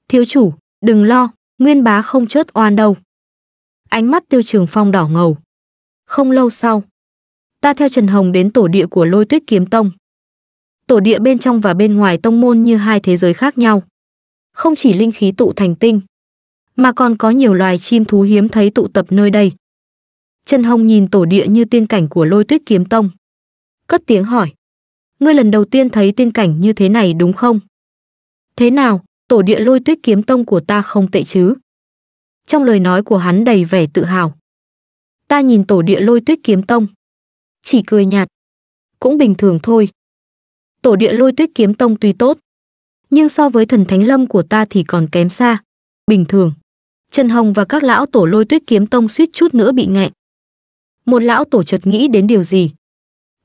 "Thiếu chủ, đừng lo, Nguyên Bá không chớt oan đâu." Ánh mắt Tiêu Trường Phong đỏ ngầu. Không lâu sau, ta theo Trần Hồng đến tổ địa của Lôi Tuyết Kiếm Tông. Tổ địa bên trong và bên ngoài tông môn như hai thế giới khác nhau không chỉ linh khí tụ thành tinh, mà còn có nhiều loài chim thú hiếm thấy tụ tập nơi đây. Trần Hồng nhìn tổ địa như tiên cảnh của lôi tuyết kiếm tông. Cất tiếng hỏi. Ngươi lần đầu tiên thấy tiên cảnh như thế này đúng không? Thế nào, tổ địa lôi tuyết kiếm tông của ta không tệ chứ? Trong lời nói của hắn đầy vẻ tự hào. Ta nhìn tổ địa lôi tuyết kiếm tông. Chỉ cười nhạt. Cũng bình thường thôi. Tổ địa lôi tuyết kiếm tông tuy tốt, nhưng so với thần thánh lâm của ta thì còn kém xa. Bình thường, Trần Hồng và các lão tổ lôi tuyết kiếm tông suýt chút nữa bị nghẹn. Một lão tổ chợt nghĩ đến điều gì.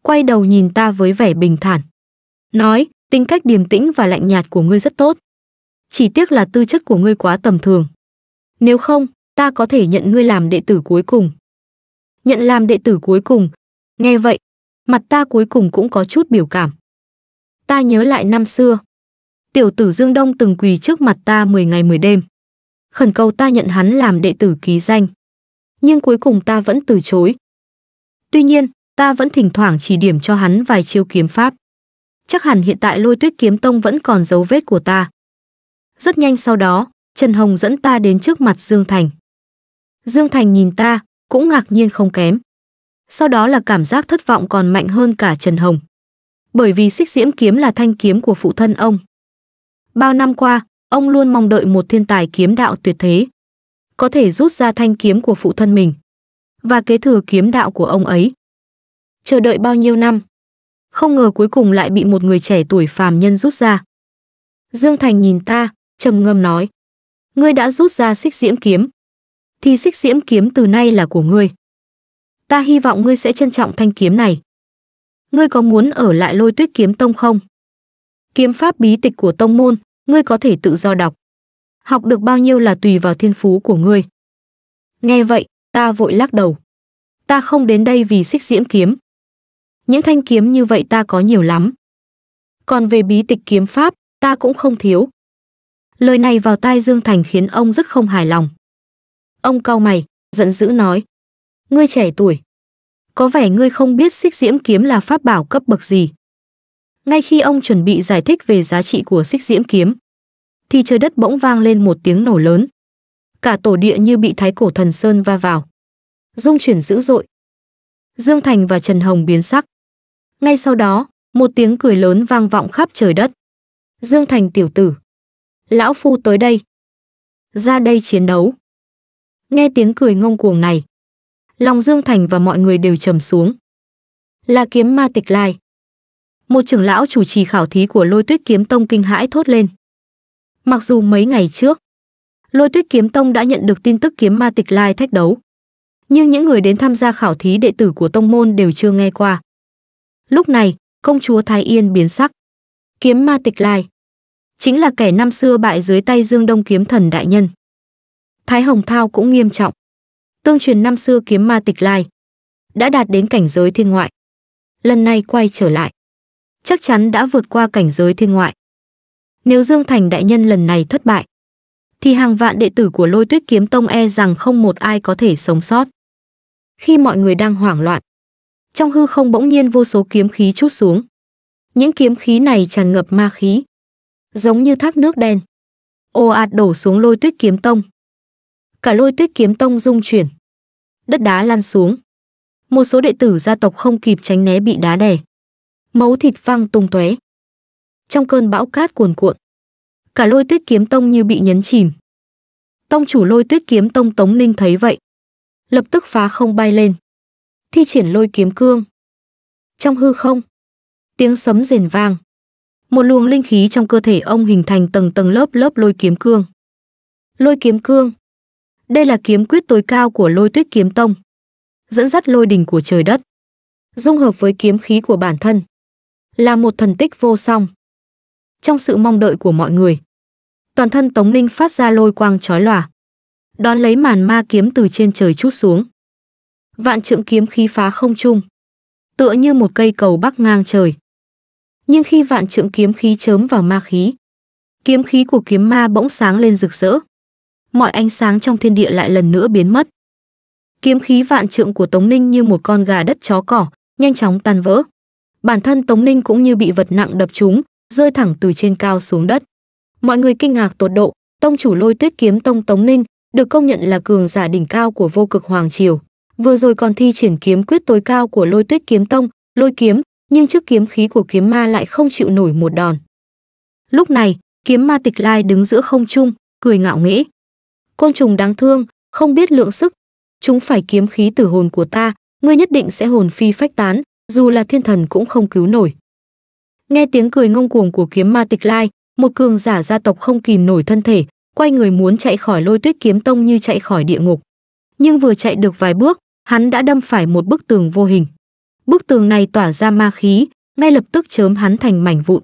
Quay đầu nhìn ta với vẻ bình thản. Nói, tính cách điềm tĩnh và lạnh nhạt của ngươi rất tốt. Chỉ tiếc là tư chất của ngươi quá tầm thường. Nếu không, ta có thể nhận ngươi làm đệ tử cuối cùng. Nhận làm đệ tử cuối cùng. Nghe vậy, mặt ta cuối cùng cũng có chút biểu cảm. Ta nhớ lại năm xưa, Tiểu tử Dương Đông từng quỳ trước mặt ta 10 ngày 10 đêm. Khẩn cầu ta nhận hắn làm đệ tử ký danh. Nhưng cuối cùng ta vẫn từ chối. Tuy nhiên, ta vẫn thỉnh thoảng chỉ điểm cho hắn vài chiêu kiếm pháp. Chắc hẳn hiện tại lôi tuyết kiếm tông vẫn còn dấu vết của ta. Rất nhanh sau đó, Trần Hồng dẫn ta đến trước mặt Dương Thành. Dương Thành nhìn ta, cũng ngạc nhiên không kém. Sau đó là cảm giác thất vọng còn mạnh hơn cả Trần Hồng. Bởi vì xích diễm kiếm là thanh kiếm của phụ thân ông, Bao năm qua, ông luôn mong đợi một thiên tài kiếm đạo tuyệt thế, có thể rút ra thanh kiếm của phụ thân mình và kế thừa kiếm đạo của ông ấy. Chờ đợi bao nhiêu năm, không ngờ cuối cùng lại bị một người trẻ tuổi phàm nhân rút ra. Dương Thành nhìn ta, trầm ngâm nói: "Ngươi đã rút ra xích diễm kiếm, thì xích diễm kiếm từ nay là của ngươi. Ta hy vọng ngươi sẽ trân trọng thanh kiếm này. Ngươi có muốn ở lại Lôi Tuyết kiếm tông không?" kiếm pháp bí tịch của tông môn, ngươi có thể tự do đọc. Học được bao nhiêu là tùy vào thiên phú của ngươi. Nghe vậy, ta vội lắc đầu. Ta không đến đây vì xích diễm kiếm. Những thanh kiếm như vậy ta có nhiều lắm. Còn về bí tịch kiếm pháp, ta cũng không thiếu. Lời này vào tai Dương Thành khiến ông rất không hài lòng. Ông cau mày, giận dữ nói. Ngươi trẻ tuổi. Có vẻ ngươi không biết xích diễm kiếm là pháp bảo cấp bậc gì. Ngay khi ông chuẩn bị giải thích về giá trị của xích diễm kiếm, thì trời đất bỗng vang lên một tiếng nổ lớn. Cả tổ địa như bị thái cổ thần sơn va vào. Dung chuyển dữ dội. Dương Thành và Trần Hồng biến sắc. Ngay sau đó, một tiếng cười lớn vang vọng khắp trời đất. Dương Thành tiểu tử. Lão Phu tới đây. Ra đây chiến đấu. Nghe tiếng cười ngông cuồng này. Lòng Dương Thành và mọi người đều trầm xuống. Là kiếm ma tịch lai một trưởng lão chủ trì khảo thí của lôi tuyết kiếm tông kinh hãi thốt lên. Mặc dù mấy ngày trước, lôi tuyết kiếm tông đã nhận được tin tức kiếm ma tịch lai thách đấu, nhưng những người đến tham gia khảo thí đệ tử của tông môn đều chưa nghe qua. Lúc này, công chúa Thái Yên biến sắc. Kiếm ma tịch lai chính là kẻ năm xưa bại dưới tay Dương Đông kiếm thần đại nhân. Thái Hồng Thao cũng nghiêm trọng. Tương truyền năm xưa kiếm ma tịch lai đã đạt đến cảnh giới thiên ngoại. Lần này quay trở lại, chắc chắn đã vượt qua cảnh giới thiên ngoại. Nếu Dương Thành đại nhân lần này thất bại, thì hàng vạn đệ tử của Lôi Tuyết Kiếm Tông e rằng không một ai có thể sống sót. Khi mọi người đang hoảng loạn, trong hư không bỗng nhiên vô số kiếm khí chút xuống. Những kiếm khí này tràn ngập ma khí, giống như thác nước đen, ồ ạt đổ xuống Lôi Tuyết Kiếm Tông. Cả Lôi Tuyết Kiếm Tông rung chuyển, đất đá lăn xuống. Một số đệ tử gia tộc không kịp tránh né bị đá đè máu thịt văng tung tóe. Trong cơn bão cát cuồn cuộn, cả lôi tuyết kiếm tông như bị nhấn chìm. Tông chủ lôi tuyết kiếm tông Tống Ninh thấy vậy. Lập tức phá không bay lên. Thi triển lôi kiếm cương. Trong hư không, tiếng sấm rền vang. Một luồng linh khí trong cơ thể ông hình thành tầng tầng lớp lớp lôi kiếm cương. Lôi kiếm cương. Đây là kiếm quyết tối cao của lôi tuyết kiếm tông. Dẫn dắt lôi đỉnh của trời đất. Dung hợp với kiếm khí của bản thân là một thần tích vô song. Trong sự mong đợi của mọi người, toàn thân Tống Ninh phát ra lôi quang chói lòa, đón lấy màn ma kiếm từ trên trời chút xuống. Vạn trượng kiếm khí phá không trung, tựa như một cây cầu bắc ngang trời. Nhưng khi vạn trượng kiếm khí chớm vào ma khí, kiếm khí của kiếm ma bỗng sáng lên rực rỡ. Mọi ánh sáng trong thiên địa lại lần nữa biến mất. Kiếm khí vạn trượng của Tống Ninh như một con gà đất chó cỏ, nhanh chóng tan vỡ. Bản thân Tống Ninh cũng như bị vật nặng đập trúng, rơi thẳng từ trên cao xuống đất. Mọi người kinh ngạc tột độ, tông chủ Lôi Tuyết kiếm tông Tống Ninh được công nhận là cường giả đỉnh cao của vô cực hoàng triều. Vừa rồi còn thi triển kiếm quyết tối cao của Lôi Tuyết kiếm tông, Lôi kiếm, nhưng trước kiếm khí của kiếm ma lại không chịu nổi một đòn. Lúc này, kiếm ma Tịch Lai đứng giữa không trung, cười ngạo nghễ. Côn trùng đáng thương, không biết lượng sức, chúng phải kiếm khí tử hồn của ta, ngươi nhất định sẽ hồn phi phách tán, dù là thiên thần cũng không cứu nổi. Nghe tiếng cười ngông cuồng của kiếm ma tịch lai, một cường giả gia tộc không kìm nổi thân thể, quay người muốn chạy khỏi lôi tuyết kiếm tông như chạy khỏi địa ngục. Nhưng vừa chạy được vài bước, hắn đã đâm phải một bức tường vô hình. Bức tường này tỏa ra ma khí, ngay lập tức chớm hắn thành mảnh vụn.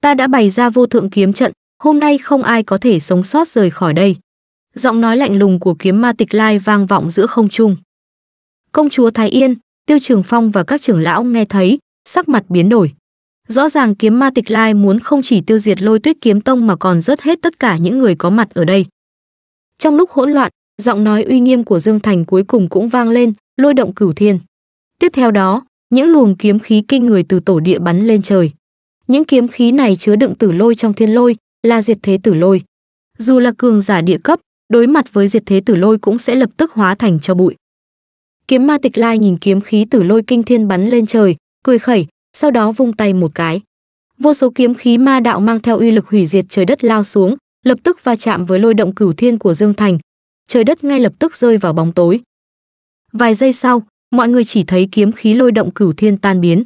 Ta đã bày ra vô thượng kiếm trận, hôm nay không ai có thể sống sót rời khỏi đây. Giọng nói lạnh lùng của kiếm ma tịch lai vang vọng giữa không trung. Công chúa Thái Yên, Tiêu Trường Phong và các trưởng lão nghe thấy, sắc mặt biến đổi. Rõ ràng kiếm ma tịch lai muốn không chỉ tiêu diệt lôi tuyết kiếm tông mà còn rớt hết tất cả những người có mặt ở đây. Trong lúc hỗn loạn, giọng nói uy nghiêm của Dương Thành cuối cùng cũng vang lên, lôi động cửu thiên. Tiếp theo đó, những luồng kiếm khí kinh người từ tổ địa bắn lên trời. Những kiếm khí này chứa đựng tử lôi trong thiên lôi, là diệt thế tử lôi. Dù là cường giả địa cấp, đối mặt với diệt thế tử lôi cũng sẽ lập tức hóa thành cho bụi. Kiếm ma tịch lai nhìn kiếm khí tử lôi kinh thiên bắn lên trời, cười khẩy, sau đó vung tay một cái. Vô số kiếm khí ma đạo mang theo uy lực hủy diệt trời đất lao xuống, lập tức va chạm với lôi động cửu thiên của Dương Thành. Trời đất ngay lập tức rơi vào bóng tối. Vài giây sau, mọi người chỉ thấy kiếm khí lôi động cửu thiên tan biến.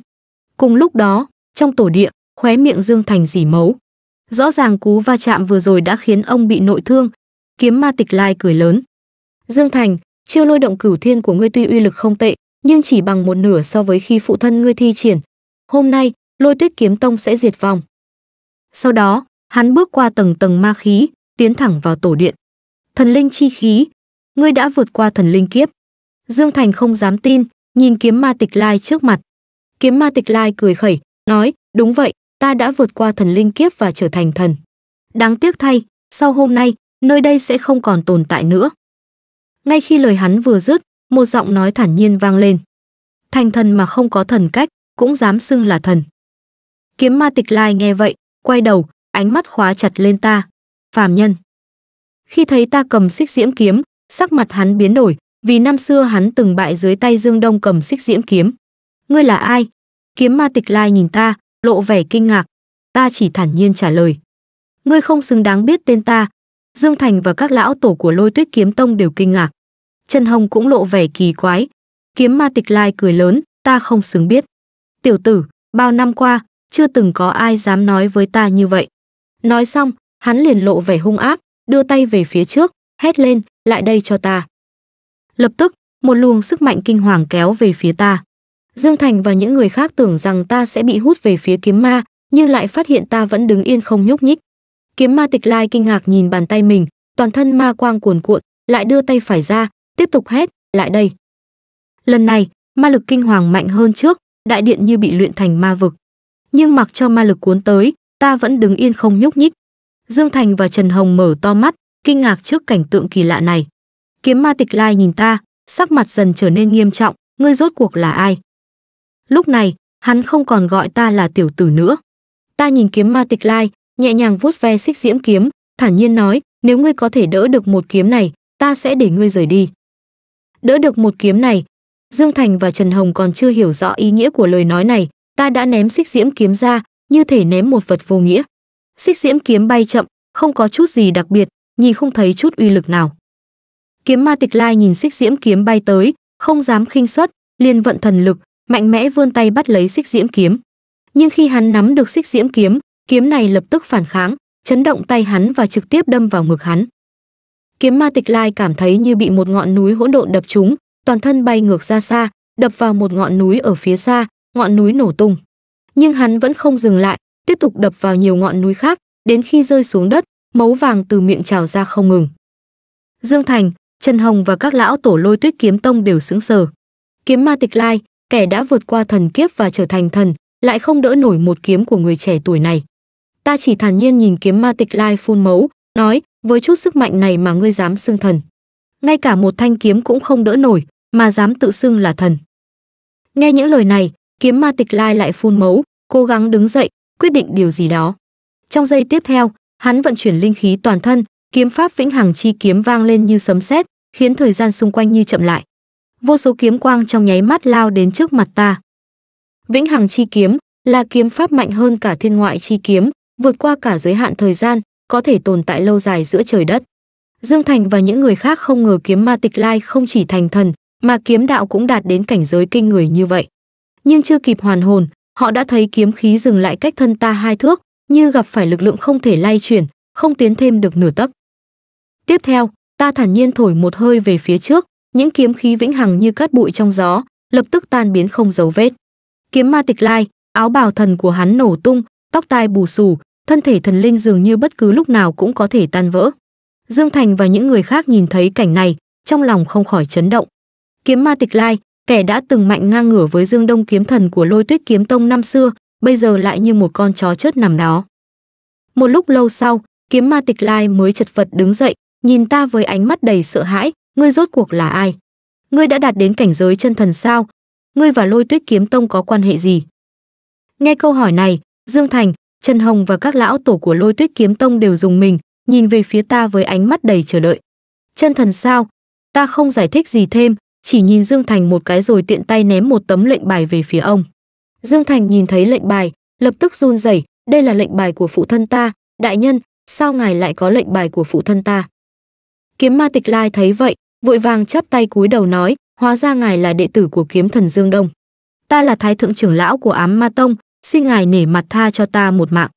Cùng lúc đó, trong tổ địa, khóe miệng Dương Thành dỉ máu. Rõ ràng cú va chạm vừa rồi đã khiến ông bị nội thương. Kiếm ma tịch lai cười lớn. Dương Thành, chiêu lôi động cửu thiên của ngươi tuy uy lực không tệ nhưng chỉ bằng một nửa so với khi phụ thân ngươi thi triển hôm nay lôi tuyết kiếm tông sẽ diệt vong sau đó hắn bước qua tầng tầng ma khí tiến thẳng vào tổ điện thần linh chi khí ngươi đã vượt qua thần linh kiếp dương thành không dám tin nhìn kiếm ma tịch lai trước mặt kiếm ma tịch lai cười khẩy nói đúng vậy ta đã vượt qua thần linh kiếp và trở thành thần đáng tiếc thay sau hôm nay nơi đây sẽ không còn tồn tại nữa ngay khi lời hắn vừa dứt, một giọng nói thản nhiên vang lên. Thành thần mà không có thần cách, cũng dám xưng là thần. Kiếm ma tịch lai nghe vậy, quay đầu, ánh mắt khóa chặt lên ta. Phàm nhân. Khi thấy ta cầm xích diễm kiếm, sắc mặt hắn biến đổi, vì năm xưa hắn từng bại dưới tay Dương Đông cầm xích diễm kiếm. Ngươi là ai? Kiếm ma tịch lai nhìn ta, lộ vẻ kinh ngạc. Ta chỉ thản nhiên trả lời. Ngươi không xứng đáng biết tên ta. Dương Thành và các lão tổ của lôi tuyết kiếm tông đều kinh ngạc chân hồng cũng lộ vẻ kỳ quái. Kiếm ma tịch lai cười lớn, ta không xứng biết. Tiểu tử, bao năm qua, chưa từng có ai dám nói với ta như vậy. Nói xong, hắn liền lộ vẻ hung ác, đưa tay về phía trước, hét lên, lại đây cho ta. Lập tức, một luồng sức mạnh kinh hoàng kéo về phía ta. Dương Thành và những người khác tưởng rằng ta sẽ bị hút về phía kiếm ma, nhưng lại phát hiện ta vẫn đứng yên không nhúc nhích. Kiếm ma tịch lai kinh ngạc nhìn bàn tay mình, toàn thân ma quang cuồn cuộn, lại đưa tay phải ra, tiếp tục hét, lại đây. Lần này, ma lực kinh hoàng mạnh hơn trước, đại điện như bị luyện thành ma vực. Nhưng mặc cho ma lực cuốn tới, ta vẫn đứng yên không nhúc nhích. Dương Thành và Trần Hồng mở to mắt, kinh ngạc trước cảnh tượng kỳ lạ này. Kiếm ma tịch lai nhìn ta, sắc mặt dần trở nên nghiêm trọng, ngươi rốt cuộc là ai? Lúc này, hắn không còn gọi ta là tiểu tử nữa. Ta nhìn kiếm ma tịch lai, nhẹ nhàng vuốt ve xích diễm kiếm, thản nhiên nói, nếu ngươi có thể đỡ được một kiếm này, ta sẽ để ngươi rời đi đỡ được một kiếm này. Dương Thành và Trần Hồng còn chưa hiểu rõ ý nghĩa của lời nói này, ta đã ném xích diễm kiếm ra, như thể ném một vật vô nghĩa. Xích diễm kiếm bay chậm, không có chút gì đặc biệt, nhìn không thấy chút uy lực nào. Kiếm ma tịch lai nhìn xích diễm kiếm bay tới, không dám khinh suất, liền vận thần lực, mạnh mẽ vươn tay bắt lấy xích diễm kiếm. Nhưng khi hắn nắm được xích diễm kiếm, kiếm này lập tức phản kháng, chấn động tay hắn và trực tiếp đâm vào ngực hắn. Kiếm ma tịch lai cảm thấy như bị một ngọn núi hỗn độn đập trúng, toàn thân bay ngược ra xa, đập vào một ngọn núi ở phía xa, ngọn núi nổ tung. Nhưng hắn vẫn không dừng lại, tiếp tục đập vào nhiều ngọn núi khác, đến khi rơi xuống đất, máu vàng từ miệng trào ra không ngừng. Dương Thành, Trần Hồng và các lão tổ lôi tuyết kiếm tông đều sững sờ. Kiếm ma tịch lai, kẻ đã vượt qua thần kiếp và trở thành thần, lại không đỡ nổi một kiếm của người trẻ tuổi này. Ta chỉ thản nhiên nhìn kiếm ma tịch lai phun máu, nói, với chút sức mạnh này mà ngươi dám xưng thần. Ngay cả một thanh kiếm cũng không đỡ nổi, mà dám tự xưng là thần. Nghe những lời này, kiếm ma tịch lai lại phun mấu, cố gắng đứng dậy, quyết định điều gì đó. Trong giây tiếp theo, hắn vận chuyển linh khí toàn thân, kiếm pháp vĩnh hằng chi kiếm vang lên như sấm sét, khiến thời gian xung quanh như chậm lại. Vô số kiếm quang trong nháy mắt lao đến trước mặt ta. Vĩnh hằng chi kiếm là kiếm pháp mạnh hơn cả thiên ngoại chi kiếm, vượt qua cả giới hạn thời gian, có thể tồn tại lâu dài giữa trời đất. Dương Thành và những người khác không ngờ kiếm ma tịch lai không chỉ thành thần, mà kiếm đạo cũng đạt đến cảnh giới kinh người như vậy. Nhưng chưa kịp hoàn hồn, họ đã thấy kiếm khí dừng lại cách thân ta hai thước, như gặp phải lực lượng không thể lay chuyển, không tiến thêm được nửa tấc. Tiếp theo, ta thản nhiên thổi một hơi về phía trước, những kiếm khí vĩnh hằng như cát bụi trong gió, lập tức tan biến không dấu vết. Kiếm ma tịch lai, áo bào thần của hắn nổ tung, tóc tai bù xù, thân thể thần linh dường như bất cứ lúc nào cũng có thể tan vỡ. Dương Thành và những người khác nhìn thấy cảnh này, trong lòng không khỏi chấn động. Kiếm ma tịch lai, kẻ đã từng mạnh ngang ngửa với Dương Đông kiếm thần của lôi tuyết kiếm tông năm xưa, bây giờ lại như một con chó chết nằm đó. Một lúc lâu sau, kiếm ma tịch lai mới chật vật đứng dậy, nhìn ta với ánh mắt đầy sợ hãi, ngươi rốt cuộc là ai? Ngươi đã đạt đến cảnh giới chân thần sao? Ngươi và lôi tuyết kiếm tông có quan hệ gì? Nghe câu hỏi này, Dương Thành, Trần Hồng và các lão tổ của lôi tuyết kiếm tông đều dùng mình, nhìn về phía ta với ánh mắt đầy chờ đợi. Chân thần sao? Ta không giải thích gì thêm, chỉ nhìn Dương Thành một cái rồi tiện tay ném một tấm lệnh bài về phía ông. Dương Thành nhìn thấy lệnh bài, lập tức run rẩy, đây là lệnh bài của phụ thân ta, đại nhân, sao ngài lại có lệnh bài của phụ thân ta? Kiếm ma tịch lai thấy vậy, vội vàng chắp tay cúi đầu nói, hóa ra ngài là đệ tử của kiếm thần Dương Đông. Ta là thái thượng trưởng lão của ám ma tông, xin ngài nể mặt tha cho ta một mạng.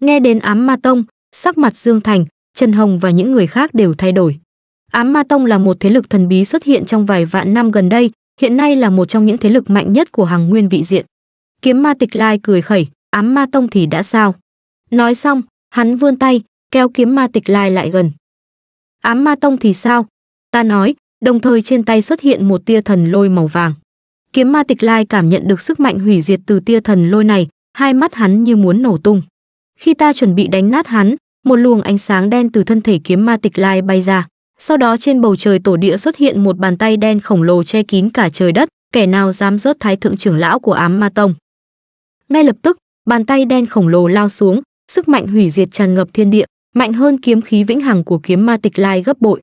Nghe đến ám ma tông, sắc mặt Dương Thành, Trần Hồng và những người khác đều thay đổi. Ám ma tông là một thế lực thần bí xuất hiện trong vài vạn năm gần đây, hiện nay là một trong những thế lực mạnh nhất của hàng nguyên vị diện. Kiếm ma tịch lai cười khẩy, ám ma tông thì đã sao? Nói xong, hắn vươn tay, kéo kiếm ma tịch lai lại gần. Ám ma tông thì sao? Ta nói, đồng thời trên tay xuất hiện một tia thần lôi màu vàng. Kiếm ma tịch lai cảm nhận được sức mạnh hủy diệt từ tia thần lôi này, hai mắt hắn như muốn nổ tung. Khi ta chuẩn bị đánh nát hắn, một luồng ánh sáng đen từ thân thể kiếm ma tịch lai bay ra. Sau đó trên bầu trời tổ địa xuất hiện một bàn tay đen khổng lồ che kín cả trời đất, kẻ nào dám rớt thái thượng trưởng lão của ám ma tông. Ngay lập tức, bàn tay đen khổng lồ lao xuống, sức mạnh hủy diệt tràn ngập thiên địa, mạnh hơn kiếm khí vĩnh hằng của kiếm ma tịch lai gấp bội.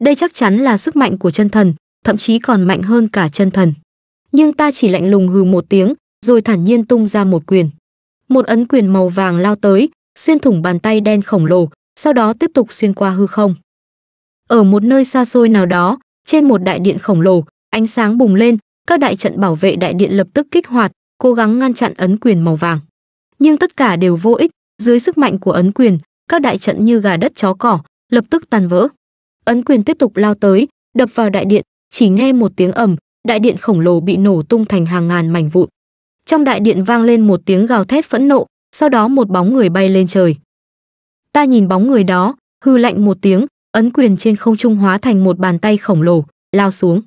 Đây chắc chắn là sức mạnh của chân thần, thậm chí còn mạnh hơn cả chân thần nhưng ta chỉ lạnh lùng hừ một tiếng, rồi thản nhiên tung ra một quyền. Một ấn quyền màu vàng lao tới, xuyên thủng bàn tay đen khổng lồ, sau đó tiếp tục xuyên qua hư không. Ở một nơi xa xôi nào đó, trên một đại điện khổng lồ, ánh sáng bùng lên, các đại trận bảo vệ đại điện lập tức kích hoạt, cố gắng ngăn chặn ấn quyền màu vàng. Nhưng tất cả đều vô ích, dưới sức mạnh của ấn quyền, các đại trận như gà đất chó cỏ, lập tức tan vỡ. Ấn quyền tiếp tục lao tới, đập vào đại điện, chỉ nghe một tiếng ầm, đại điện khổng lồ bị nổ tung thành hàng ngàn mảnh vụn. Trong đại điện vang lên một tiếng gào thét phẫn nộ, sau đó một bóng người bay lên trời. Ta nhìn bóng người đó, hư lạnh một tiếng, ấn quyền trên không trung hóa thành một bàn tay khổng lồ, lao xuống.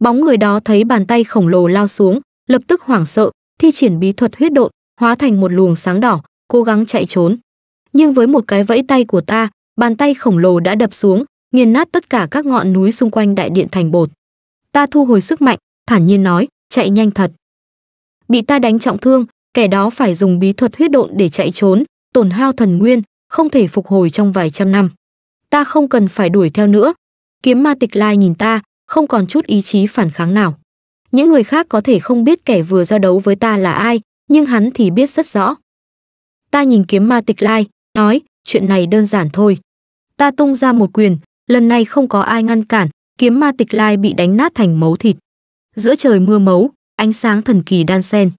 Bóng người đó thấy bàn tay khổng lồ lao xuống, lập tức hoảng sợ, thi triển bí thuật huyết độn, hóa thành một luồng sáng đỏ, cố gắng chạy trốn. Nhưng với một cái vẫy tay của ta, bàn tay khổng lồ đã đập xuống, nghiền nát tất cả các ngọn núi xung quanh đại điện thành bột ta thu hồi sức mạnh thản nhiên nói chạy nhanh thật bị ta đánh trọng thương kẻ đó phải dùng bí thuật huyết độn để chạy trốn tổn hao thần nguyên không thể phục hồi trong vài trăm năm ta không cần phải đuổi theo nữa kiếm ma tịch lai nhìn ta không còn chút ý chí phản kháng nào những người khác có thể không biết kẻ vừa ra đấu với ta là ai nhưng hắn thì biết rất rõ ta nhìn kiếm ma tịch lai nói chuyện này đơn giản thôi ta tung ra một quyền lần này không có ai ngăn cản kiếm ma tịch lai bị đánh nát thành mấu thịt. Giữa trời mưa mấu, ánh sáng thần kỳ đan sen.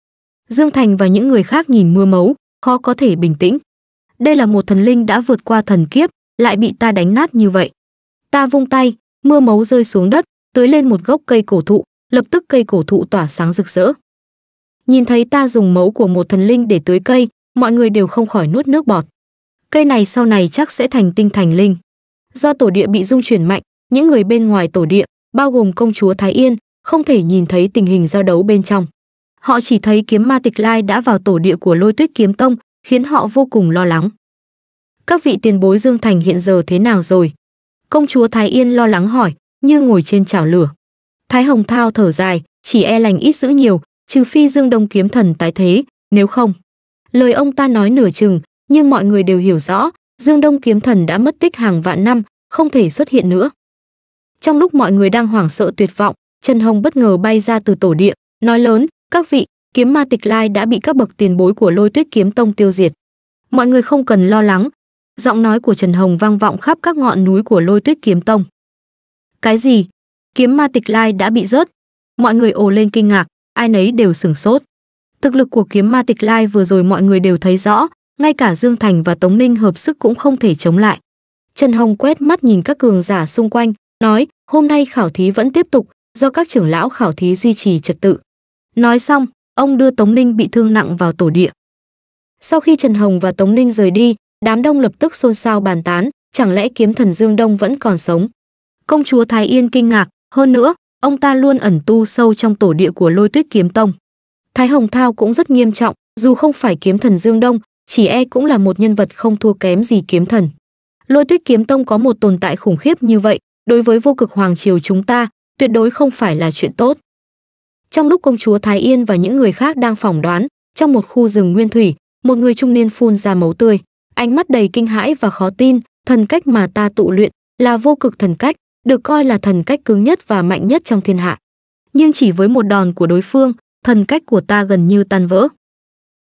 Dương Thành và những người khác nhìn mưa mấu, khó có thể bình tĩnh. Đây là một thần linh đã vượt qua thần kiếp, lại bị ta đánh nát như vậy. Ta vung tay, mưa mấu rơi xuống đất, tưới lên một gốc cây cổ thụ, lập tức cây cổ thụ tỏa sáng rực rỡ. Nhìn thấy ta dùng mấu của một thần linh để tưới cây, mọi người đều không khỏi nuốt nước bọt. Cây này sau này chắc sẽ thành tinh thành linh. Do tổ địa bị dung chuyển mạnh, những người bên ngoài tổ địa, bao gồm công chúa Thái Yên, không thể nhìn thấy tình hình giao đấu bên trong. Họ chỉ thấy kiếm ma tịch lai đã vào tổ địa của lôi tuyết kiếm tông, khiến họ vô cùng lo lắng. Các vị tiền bối Dương Thành hiện giờ thế nào rồi? Công chúa Thái Yên lo lắng hỏi, như ngồi trên chảo lửa. Thái Hồng Thao thở dài, chỉ e lành ít giữ nhiều, trừ phi Dương Đông kiếm thần tái thế, nếu không. Lời ông ta nói nửa chừng, nhưng mọi người đều hiểu rõ, Dương Đông kiếm thần đã mất tích hàng vạn năm, không thể xuất hiện nữa. Trong lúc mọi người đang hoảng sợ tuyệt vọng, Trần Hồng bất ngờ bay ra từ tổ địa, nói lớn, các vị, kiếm ma tịch lai đã bị các bậc tiền bối của lôi tuyết kiếm tông tiêu diệt. Mọi người không cần lo lắng. Giọng nói của Trần Hồng vang vọng khắp các ngọn núi của lôi tuyết kiếm tông. Cái gì? Kiếm ma tịch lai đã bị rớt. Mọi người ồ lên kinh ngạc, ai nấy đều sửng sốt. Thực lực của kiếm ma tịch lai vừa rồi mọi người đều thấy rõ, ngay cả Dương Thành và Tống Ninh hợp sức cũng không thể chống lại. Trần Hồng quét mắt nhìn các cường giả xung quanh, nói, Hôm nay khảo thí vẫn tiếp tục do các trưởng lão khảo thí duy trì trật tự. Nói xong, ông đưa Tống Ninh bị thương nặng vào tổ địa. Sau khi Trần Hồng và Tống Ninh rời đi, đám đông lập tức xôn xao bàn tán, chẳng lẽ kiếm thần Dương Đông vẫn còn sống? Công chúa Thái Yên kinh ngạc, hơn nữa, ông ta luôn ẩn tu sâu trong tổ địa của Lôi Tuyết Kiếm Tông. Thái Hồng Thao cũng rất nghiêm trọng, dù không phải kiếm thần Dương Đông, chỉ e cũng là một nhân vật không thua kém gì kiếm thần. Lôi Tuyết Kiếm Tông có một tồn tại khủng khiếp như vậy, đối với vô cực hoàng triều chúng ta tuyệt đối không phải là chuyện tốt. Trong lúc công chúa Thái Yên và những người khác đang phỏng đoán, trong một khu rừng nguyên thủy, một người trung niên phun ra máu tươi, ánh mắt đầy kinh hãi và khó tin, thần cách mà ta tụ luyện là vô cực thần cách, được coi là thần cách cứng nhất và mạnh nhất trong thiên hạ. Nhưng chỉ với một đòn của đối phương, thần cách của ta gần như tan vỡ.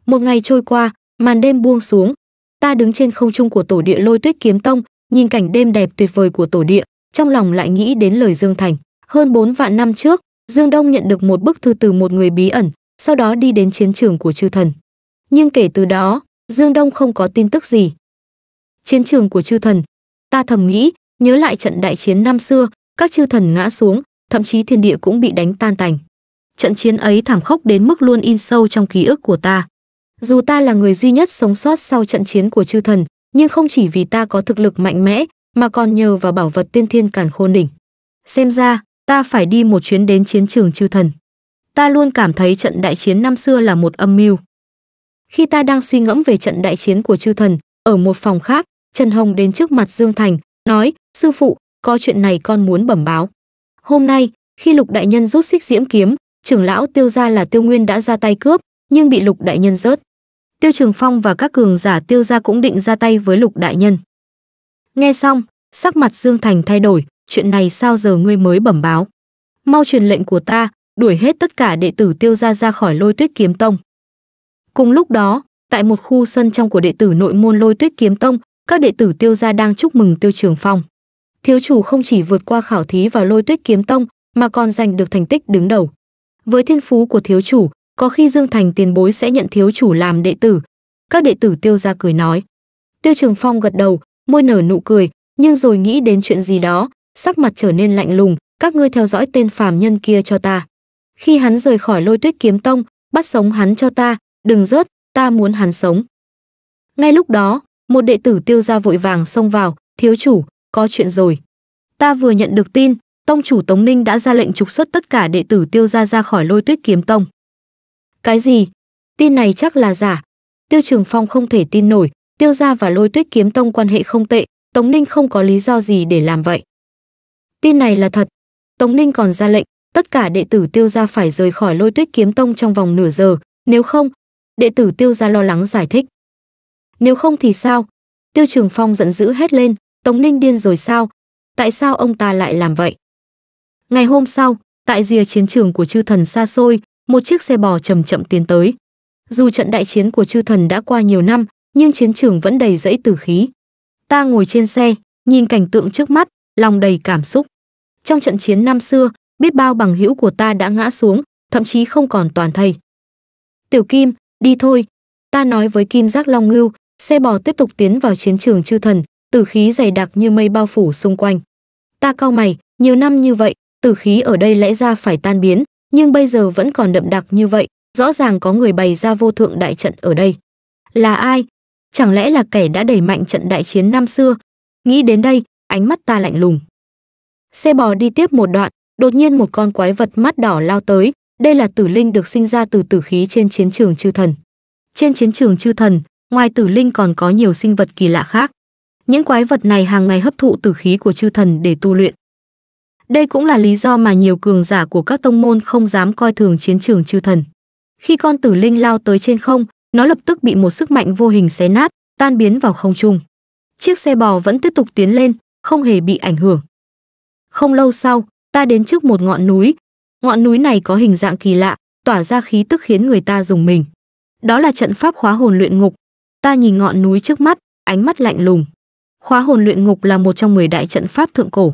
Một ngày trôi qua, màn đêm buông xuống, ta đứng trên không trung của tổ địa Lôi Tuyết Kiếm Tông, nhìn cảnh đêm đẹp tuyệt vời của tổ địa, trong lòng lại nghĩ đến lời Dương Thành. Hơn 4 vạn năm trước, Dương Đông nhận được một bức thư từ một người bí ẩn, sau đó đi đến chiến trường của chư thần. Nhưng kể từ đó, Dương Đông không có tin tức gì. Chiến trường của chư thần, ta thầm nghĩ, nhớ lại trận đại chiến năm xưa, các chư thần ngã xuống, thậm chí thiên địa cũng bị đánh tan tành. Trận chiến ấy thảm khốc đến mức luôn in sâu trong ký ức của ta. Dù ta là người duy nhất sống sót sau trận chiến của chư thần, nhưng không chỉ vì ta có thực lực mạnh mẽ mà còn nhờ vào bảo vật tiên thiên càn khôn đỉnh. Xem ra, ta phải đi một chuyến đến chiến trường chư thần. Ta luôn cảm thấy trận đại chiến năm xưa là một âm mưu. Khi ta đang suy ngẫm về trận đại chiến của chư thần, ở một phòng khác, Trần Hồng đến trước mặt Dương Thành, nói, sư phụ, có chuyện này con muốn bẩm báo. Hôm nay, khi lục đại nhân rút xích diễm kiếm, trưởng lão tiêu gia là tiêu nguyên đã ra tay cướp, nhưng bị lục đại nhân rớt. Tiêu Trường Phong và các cường giả tiêu gia cũng định ra tay với lục đại nhân. Nghe xong, sắc mặt Dương Thành thay đổi, chuyện này sao giờ ngươi mới bẩm báo? Mau truyền lệnh của ta, đuổi hết tất cả đệ tử Tiêu gia ra khỏi Lôi Tuyết Kiếm Tông. Cùng lúc đó, tại một khu sân trong của đệ tử nội môn Lôi Tuyết Kiếm Tông, các đệ tử Tiêu gia đang chúc mừng Tiêu Trường Phong. Thiếu chủ không chỉ vượt qua khảo thí vào Lôi Tuyết Kiếm Tông, mà còn giành được thành tích đứng đầu. Với thiên phú của thiếu chủ, có khi Dương Thành tiền bối sẽ nhận thiếu chủ làm đệ tử. Các đệ tử Tiêu gia cười nói. Tiêu Trường Phong gật đầu, môi nở nụ cười, nhưng rồi nghĩ đến chuyện gì đó, sắc mặt trở nên lạnh lùng, các ngươi theo dõi tên phàm nhân kia cho ta. Khi hắn rời khỏi lôi tuyết kiếm tông, bắt sống hắn cho ta, đừng rớt, ta muốn hắn sống. Ngay lúc đó, một đệ tử tiêu gia vội vàng xông vào, thiếu chủ, có chuyện rồi. Ta vừa nhận được tin, tông chủ Tống Ninh đã ra lệnh trục xuất tất cả đệ tử tiêu gia ra khỏi lôi tuyết kiếm tông. Cái gì? Tin này chắc là giả. Tiêu Trường Phong không thể tin nổi, Tiêu gia và Lôi Tuyết Kiếm Tông quan hệ không tệ, Tống Ninh không có lý do gì để làm vậy. Tin này là thật. Tống Ninh còn ra lệnh, tất cả đệ tử Tiêu gia phải rời khỏi Lôi Tuyết Kiếm Tông trong vòng nửa giờ, nếu không, đệ tử Tiêu gia lo lắng giải thích. Nếu không thì sao? Tiêu Trường Phong giận dữ hét lên, Tống Ninh điên rồi sao? Tại sao ông ta lại làm vậy? Ngày hôm sau, tại rìa chiến trường của chư thần xa xôi, một chiếc xe bò chậm chậm tiến tới. Dù trận đại chiến của chư thần đã qua nhiều năm, nhưng chiến trường vẫn đầy rẫy tử khí. Ta ngồi trên xe, nhìn cảnh tượng trước mắt, lòng đầy cảm xúc. Trong trận chiến năm xưa, biết bao bằng hữu của ta đã ngã xuống, thậm chí không còn toàn thây. Tiểu Kim, đi thôi. Ta nói với Kim Giác Long Ngưu, xe bò tiếp tục tiến vào chiến trường chư thần, tử khí dày đặc như mây bao phủ xung quanh. Ta cau mày, nhiều năm như vậy, tử khí ở đây lẽ ra phải tan biến, nhưng bây giờ vẫn còn đậm đặc như vậy, rõ ràng có người bày ra vô thượng đại trận ở đây. Là ai, chẳng lẽ là kẻ đã đẩy mạnh trận đại chiến năm xưa nghĩ đến đây ánh mắt ta lạnh lùng xe bò đi tiếp một đoạn đột nhiên một con quái vật mắt đỏ lao tới đây là tử linh được sinh ra từ tử khí trên chiến trường chư thần trên chiến trường chư thần ngoài tử linh còn có nhiều sinh vật kỳ lạ khác những quái vật này hàng ngày hấp thụ tử khí của chư thần để tu luyện đây cũng là lý do mà nhiều cường giả của các tông môn không dám coi thường chiến trường chư thần khi con tử linh lao tới trên không nó lập tức bị một sức mạnh vô hình xé nát, tan biến vào không trung. Chiếc xe bò vẫn tiếp tục tiến lên, không hề bị ảnh hưởng. Không lâu sau, ta đến trước một ngọn núi. Ngọn núi này có hình dạng kỳ lạ, tỏa ra khí tức khiến người ta dùng mình. Đó là trận pháp khóa hồn luyện ngục. Ta nhìn ngọn núi trước mắt, ánh mắt lạnh lùng. Khóa hồn luyện ngục là một trong 10 đại trận pháp thượng cổ.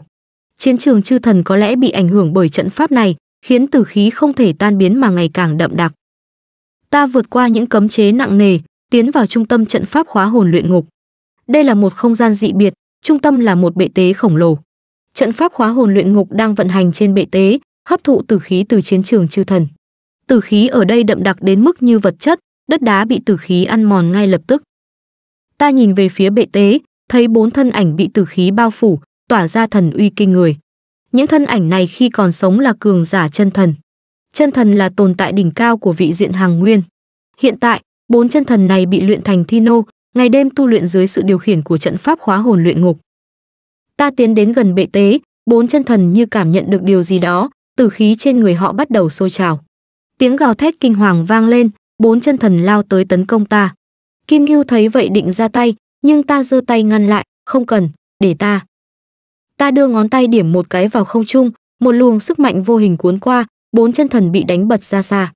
Chiến trường chư thần có lẽ bị ảnh hưởng bởi trận pháp này, khiến tử khí không thể tan biến mà ngày càng đậm đặc ta vượt qua những cấm chế nặng nề, tiến vào trung tâm trận pháp khóa hồn luyện ngục. Đây là một không gian dị biệt, trung tâm là một bệ tế khổng lồ. Trận pháp khóa hồn luyện ngục đang vận hành trên bệ tế, hấp thụ tử khí từ chiến trường chư thần. Tử khí ở đây đậm đặc đến mức như vật chất, đất đá bị tử khí ăn mòn ngay lập tức. Ta nhìn về phía bệ tế, thấy bốn thân ảnh bị tử khí bao phủ, tỏa ra thần uy kinh người. Những thân ảnh này khi còn sống là cường giả chân thần chân thần là tồn tại đỉnh cao của vị diện hàng nguyên. Hiện tại, bốn chân thần này bị luyện thành thi nô ngày đêm tu luyện dưới sự điều khiển của trận pháp khóa hồn luyện ngục. Ta tiến đến gần bệ tế, bốn chân thần như cảm nhận được điều gì đó, tử khí trên người họ bắt đầu sôi trào. Tiếng gào thét kinh hoàng vang lên, bốn chân thần lao tới tấn công ta. Kim Ngưu thấy vậy định ra tay, nhưng ta giơ tay ngăn lại, không cần, để ta. Ta đưa ngón tay điểm một cái vào không trung, một luồng sức mạnh vô hình cuốn qua, bốn chân thần bị đánh bật ra xa.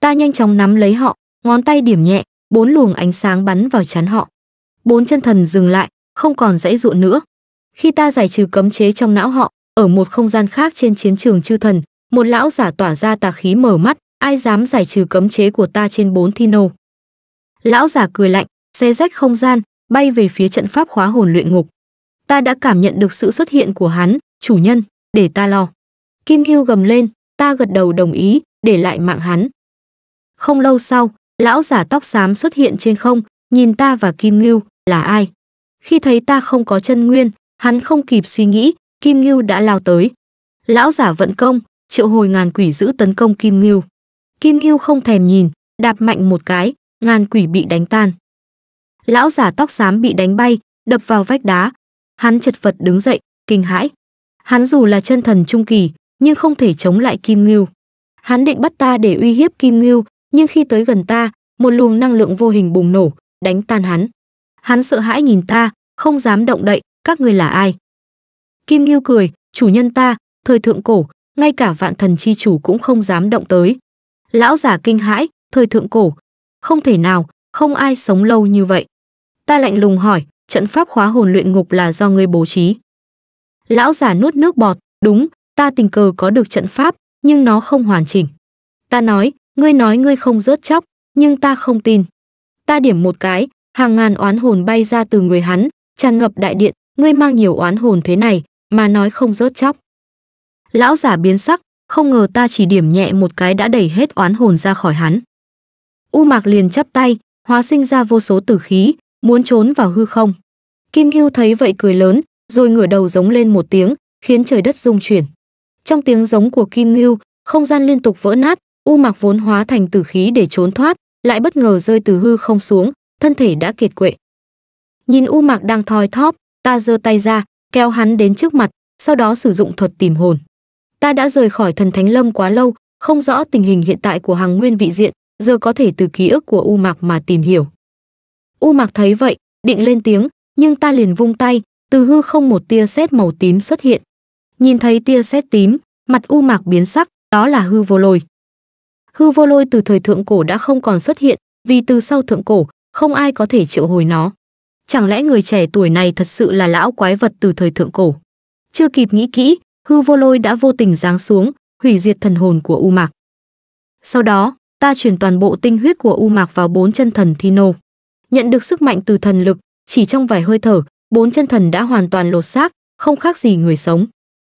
Ta nhanh chóng nắm lấy họ, ngón tay điểm nhẹ, bốn luồng ánh sáng bắn vào chắn họ. Bốn chân thần dừng lại, không còn dãy dụa nữa. Khi ta giải trừ cấm chế trong não họ, ở một không gian khác trên chiến trường chư thần, một lão giả tỏa ra tà khí mở mắt, ai dám giải trừ cấm chế của ta trên bốn thi nô. Lão giả cười lạnh, xé rách không gian, bay về phía trận pháp khóa hồn luyện ngục. Ta đã cảm nhận được sự xuất hiện của hắn, chủ nhân, để ta lo. Kim Hưu gầm lên, ta gật đầu đồng ý, để lại mạng hắn. Không lâu sau, lão giả tóc xám xuất hiện trên không, nhìn ta và Kim Ngưu, là ai? Khi thấy ta không có chân nguyên, hắn không kịp suy nghĩ, Kim Ngưu đã lao tới. Lão giả vận công, triệu hồi ngàn quỷ giữ tấn công Kim Ngưu. Kim Ngưu không thèm nhìn, đạp mạnh một cái, ngàn quỷ bị đánh tan. Lão giả tóc xám bị đánh bay, đập vào vách đá. Hắn chật vật đứng dậy, kinh hãi. Hắn dù là chân thần trung kỳ, nhưng không thể chống lại Kim Ngưu. Hắn định bắt ta để uy hiếp Kim Ngưu, nhưng khi tới gần ta, một luồng năng lượng vô hình bùng nổ, đánh tan hắn. Hắn sợ hãi nhìn ta, không dám động đậy, các ngươi là ai? Kim Ngưu cười, chủ nhân ta, thời thượng cổ, ngay cả vạn thần chi chủ cũng không dám động tới. Lão giả kinh hãi, thời thượng cổ, không thể nào, không ai sống lâu như vậy. Ta lạnh lùng hỏi, trận pháp khóa hồn luyện ngục là do ngươi bố trí. Lão giả nuốt nước bọt, đúng, ta tình cờ có được trận pháp, nhưng nó không hoàn chỉnh. Ta nói, ngươi nói ngươi không rớt chóc, nhưng ta không tin. Ta điểm một cái, hàng ngàn oán hồn bay ra từ người hắn, tràn ngập đại điện, ngươi mang nhiều oán hồn thế này, mà nói không rớt chóc. Lão giả biến sắc, không ngờ ta chỉ điểm nhẹ một cái đã đẩy hết oán hồn ra khỏi hắn. U Mạc liền chắp tay, hóa sinh ra vô số tử khí, muốn trốn vào hư không. Kim Hưu thấy vậy cười lớn, rồi ngửa đầu giống lên một tiếng, khiến trời đất rung chuyển. Trong tiếng giống của Kim Ngưu, không gian liên tục vỡ nát, U Mạc vốn hóa thành tử khí để trốn thoát, lại bất ngờ rơi từ hư không xuống, thân thể đã kiệt quệ. Nhìn U Mạc đang thoi thóp, ta giơ tay ra, kéo hắn đến trước mặt, sau đó sử dụng thuật tìm hồn. Ta đã rời khỏi thần thánh lâm quá lâu, không rõ tình hình hiện tại của hàng nguyên vị diện, giờ có thể từ ký ức của U Mạc mà tìm hiểu. U Mạc thấy vậy, định lên tiếng, nhưng ta liền vung tay, từ hư không một tia sét màu tím xuất hiện, nhìn thấy tia sét tím mặt u mạc biến sắc đó là hư vô lôi hư vô lôi từ thời thượng cổ đã không còn xuất hiện vì từ sau thượng cổ không ai có thể triệu hồi nó chẳng lẽ người trẻ tuổi này thật sự là lão quái vật từ thời thượng cổ chưa kịp nghĩ kỹ hư vô lôi đã vô tình giáng xuống hủy diệt thần hồn của u mạc sau đó ta chuyển toàn bộ tinh huyết của u mạc vào bốn chân thần thi nô nhận được sức mạnh từ thần lực chỉ trong vài hơi thở bốn chân thần đã hoàn toàn lột xác không khác gì người sống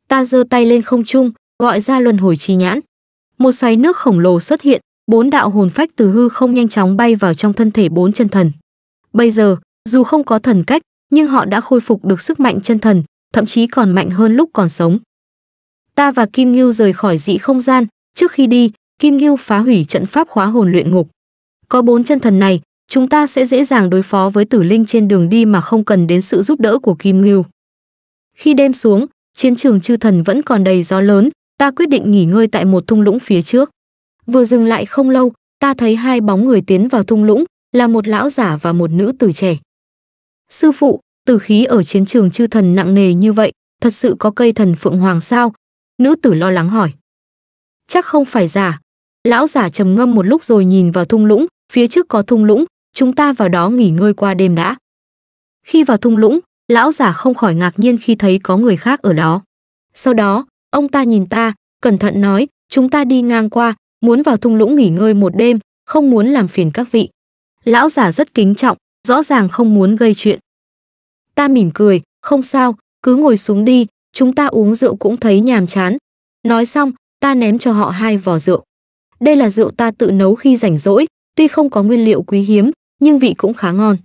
ta giơ tay lên không trung gọi ra luân hồi chi nhãn một xoáy nước khổng lồ xuất hiện bốn đạo hồn phách từ hư không nhanh chóng bay vào trong thân thể bốn chân thần bây giờ dù không có thần cách nhưng họ đã khôi phục được sức mạnh chân thần thậm chí còn mạnh hơn lúc còn sống ta và kim ngưu rời khỏi dị không gian trước khi đi kim ngưu phá hủy trận pháp khóa hồn luyện ngục có bốn chân thần này chúng ta sẽ dễ dàng đối phó với tử linh trên đường đi mà không cần đến sự giúp đỡ của kim ngưu khi đêm xuống chiến trường chư thần vẫn còn đầy gió lớn, ta quyết định nghỉ ngơi tại một thung lũng phía trước. Vừa dừng lại không lâu, ta thấy hai bóng người tiến vào thung lũng, là một lão giả và một nữ tử trẻ. Sư phụ, tử khí ở chiến trường chư thần nặng nề như vậy, thật sự có cây thần phượng hoàng sao? Nữ tử lo lắng hỏi. Chắc không phải giả. Lão giả trầm ngâm một lúc rồi nhìn vào thung lũng, phía trước có thung lũng, chúng ta vào đó nghỉ ngơi qua đêm đã. Khi vào thung lũng, lão giả không khỏi ngạc nhiên khi thấy có người khác ở đó sau đó ông ta nhìn ta cẩn thận nói chúng ta đi ngang qua muốn vào thung lũng nghỉ ngơi một đêm không muốn làm phiền các vị lão giả rất kính trọng rõ ràng không muốn gây chuyện ta mỉm cười không sao cứ ngồi xuống đi chúng ta uống rượu cũng thấy nhàm chán nói xong ta ném cho họ hai vỏ rượu đây là rượu ta tự nấu khi rảnh rỗi tuy không có nguyên liệu quý hiếm nhưng vị cũng khá ngon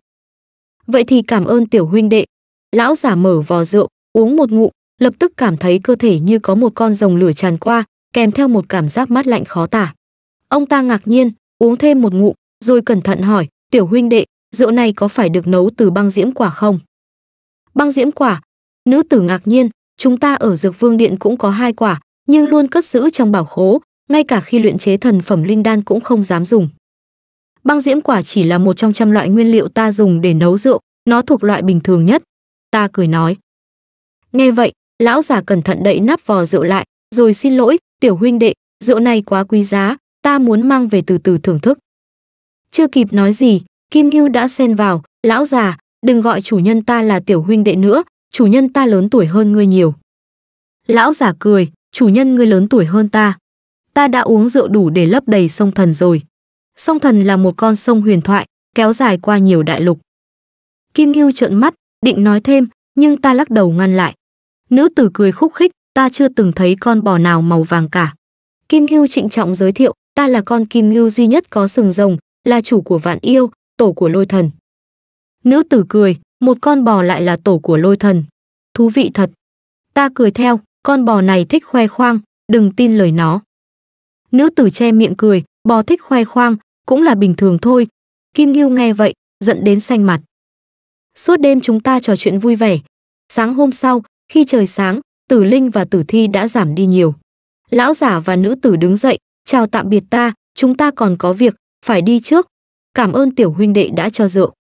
vậy thì cảm ơn tiểu huynh đệ Lão giả mở vò rượu, uống một ngụm, lập tức cảm thấy cơ thể như có một con rồng lửa tràn qua, kèm theo một cảm giác mát lạnh khó tả. Ông ta ngạc nhiên, uống thêm một ngụm, rồi cẩn thận hỏi, "Tiểu huynh đệ, rượu này có phải được nấu từ băng diễm quả không?" "Băng diễm quả?" Nữ tử ngạc nhiên, "Chúng ta ở Dược Vương điện cũng có hai quả, nhưng luôn cất giữ trong bảo khố, ngay cả khi luyện chế thần phẩm linh đan cũng không dám dùng." Băng diễm quả chỉ là một trong trăm loại nguyên liệu ta dùng để nấu rượu, nó thuộc loại bình thường nhất, ta cười nói. Nghe vậy, lão già cẩn thận đậy nắp vò rượu lại, rồi xin lỗi, tiểu huynh đệ, rượu này quá quý giá, ta muốn mang về từ từ thưởng thức. Chưa kịp nói gì, Kim Hưu đã xen vào, lão già, đừng gọi chủ nhân ta là tiểu huynh đệ nữa, chủ nhân ta lớn tuổi hơn ngươi nhiều. Lão già cười, chủ nhân ngươi lớn tuổi hơn ta. Ta đã uống rượu đủ để lấp đầy sông thần rồi. Sông thần là một con sông huyền thoại, kéo dài qua nhiều đại lục. Kim Hưu trợn mắt, định nói thêm nhưng ta lắc đầu ngăn lại nữ tử cười khúc khích ta chưa từng thấy con bò nào màu vàng cả kim ngưu trịnh trọng giới thiệu ta là con kim ngưu duy nhất có sừng rồng là chủ của vạn yêu tổ của lôi thần nữ tử cười một con bò lại là tổ của lôi thần thú vị thật ta cười theo con bò này thích khoe khoang đừng tin lời nó nữ tử che miệng cười bò thích khoe khoang cũng là bình thường thôi kim ngưu nghe vậy giận đến xanh mặt Suốt đêm chúng ta trò chuyện vui vẻ. Sáng hôm sau, khi trời sáng, tử linh và tử thi đã giảm đi nhiều. Lão giả và nữ tử đứng dậy, chào tạm biệt ta, chúng ta còn có việc, phải đi trước. Cảm ơn tiểu huynh đệ đã cho rượu.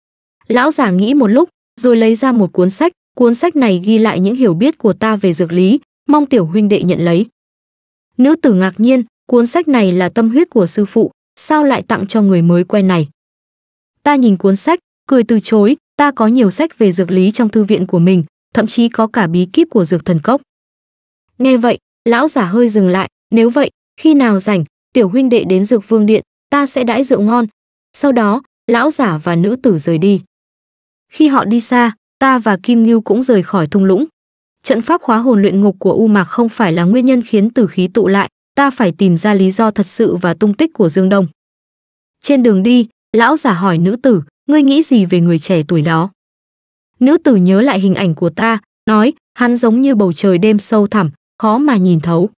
Lão giả nghĩ một lúc, rồi lấy ra một cuốn sách, cuốn sách này ghi lại những hiểu biết của ta về dược lý, mong tiểu huynh đệ nhận lấy. Nữ tử ngạc nhiên, cuốn sách này là tâm huyết của sư phụ, sao lại tặng cho người mới quen này? Ta nhìn cuốn sách, cười từ chối, ta có nhiều sách về dược lý trong thư viện của mình, thậm chí có cả bí kíp của dược thần cốc. Nghe vậy, lão giả hơi dừng lại, nếu vậy, khi nào rảnh, tiểu huynh đệ đến dược vương điện, ta sẽ đãi rượu ngon. Sau đó, lão giả và nữ tử rời đi. Khi họ đi xa, ta và Kim Ngưu cũng rời khỏi thung lũng. Trận pháp khóa hồn luyện ngục của U Mạc không phải là nguyên nhân khiến tử khí tụ lại, ta phải tìm ra lý do thật sự và tung tích của Dương Đông. Trên đường đi, lão giả hỏi nữ tử, ngươi nghĩ gì về người trẻ tuổi đó? Nữ tử nhớ lại hình ảnh của ta, nói, hắn giống như bầu trời đêm sâu thẳm, khó mà nhìn thấu.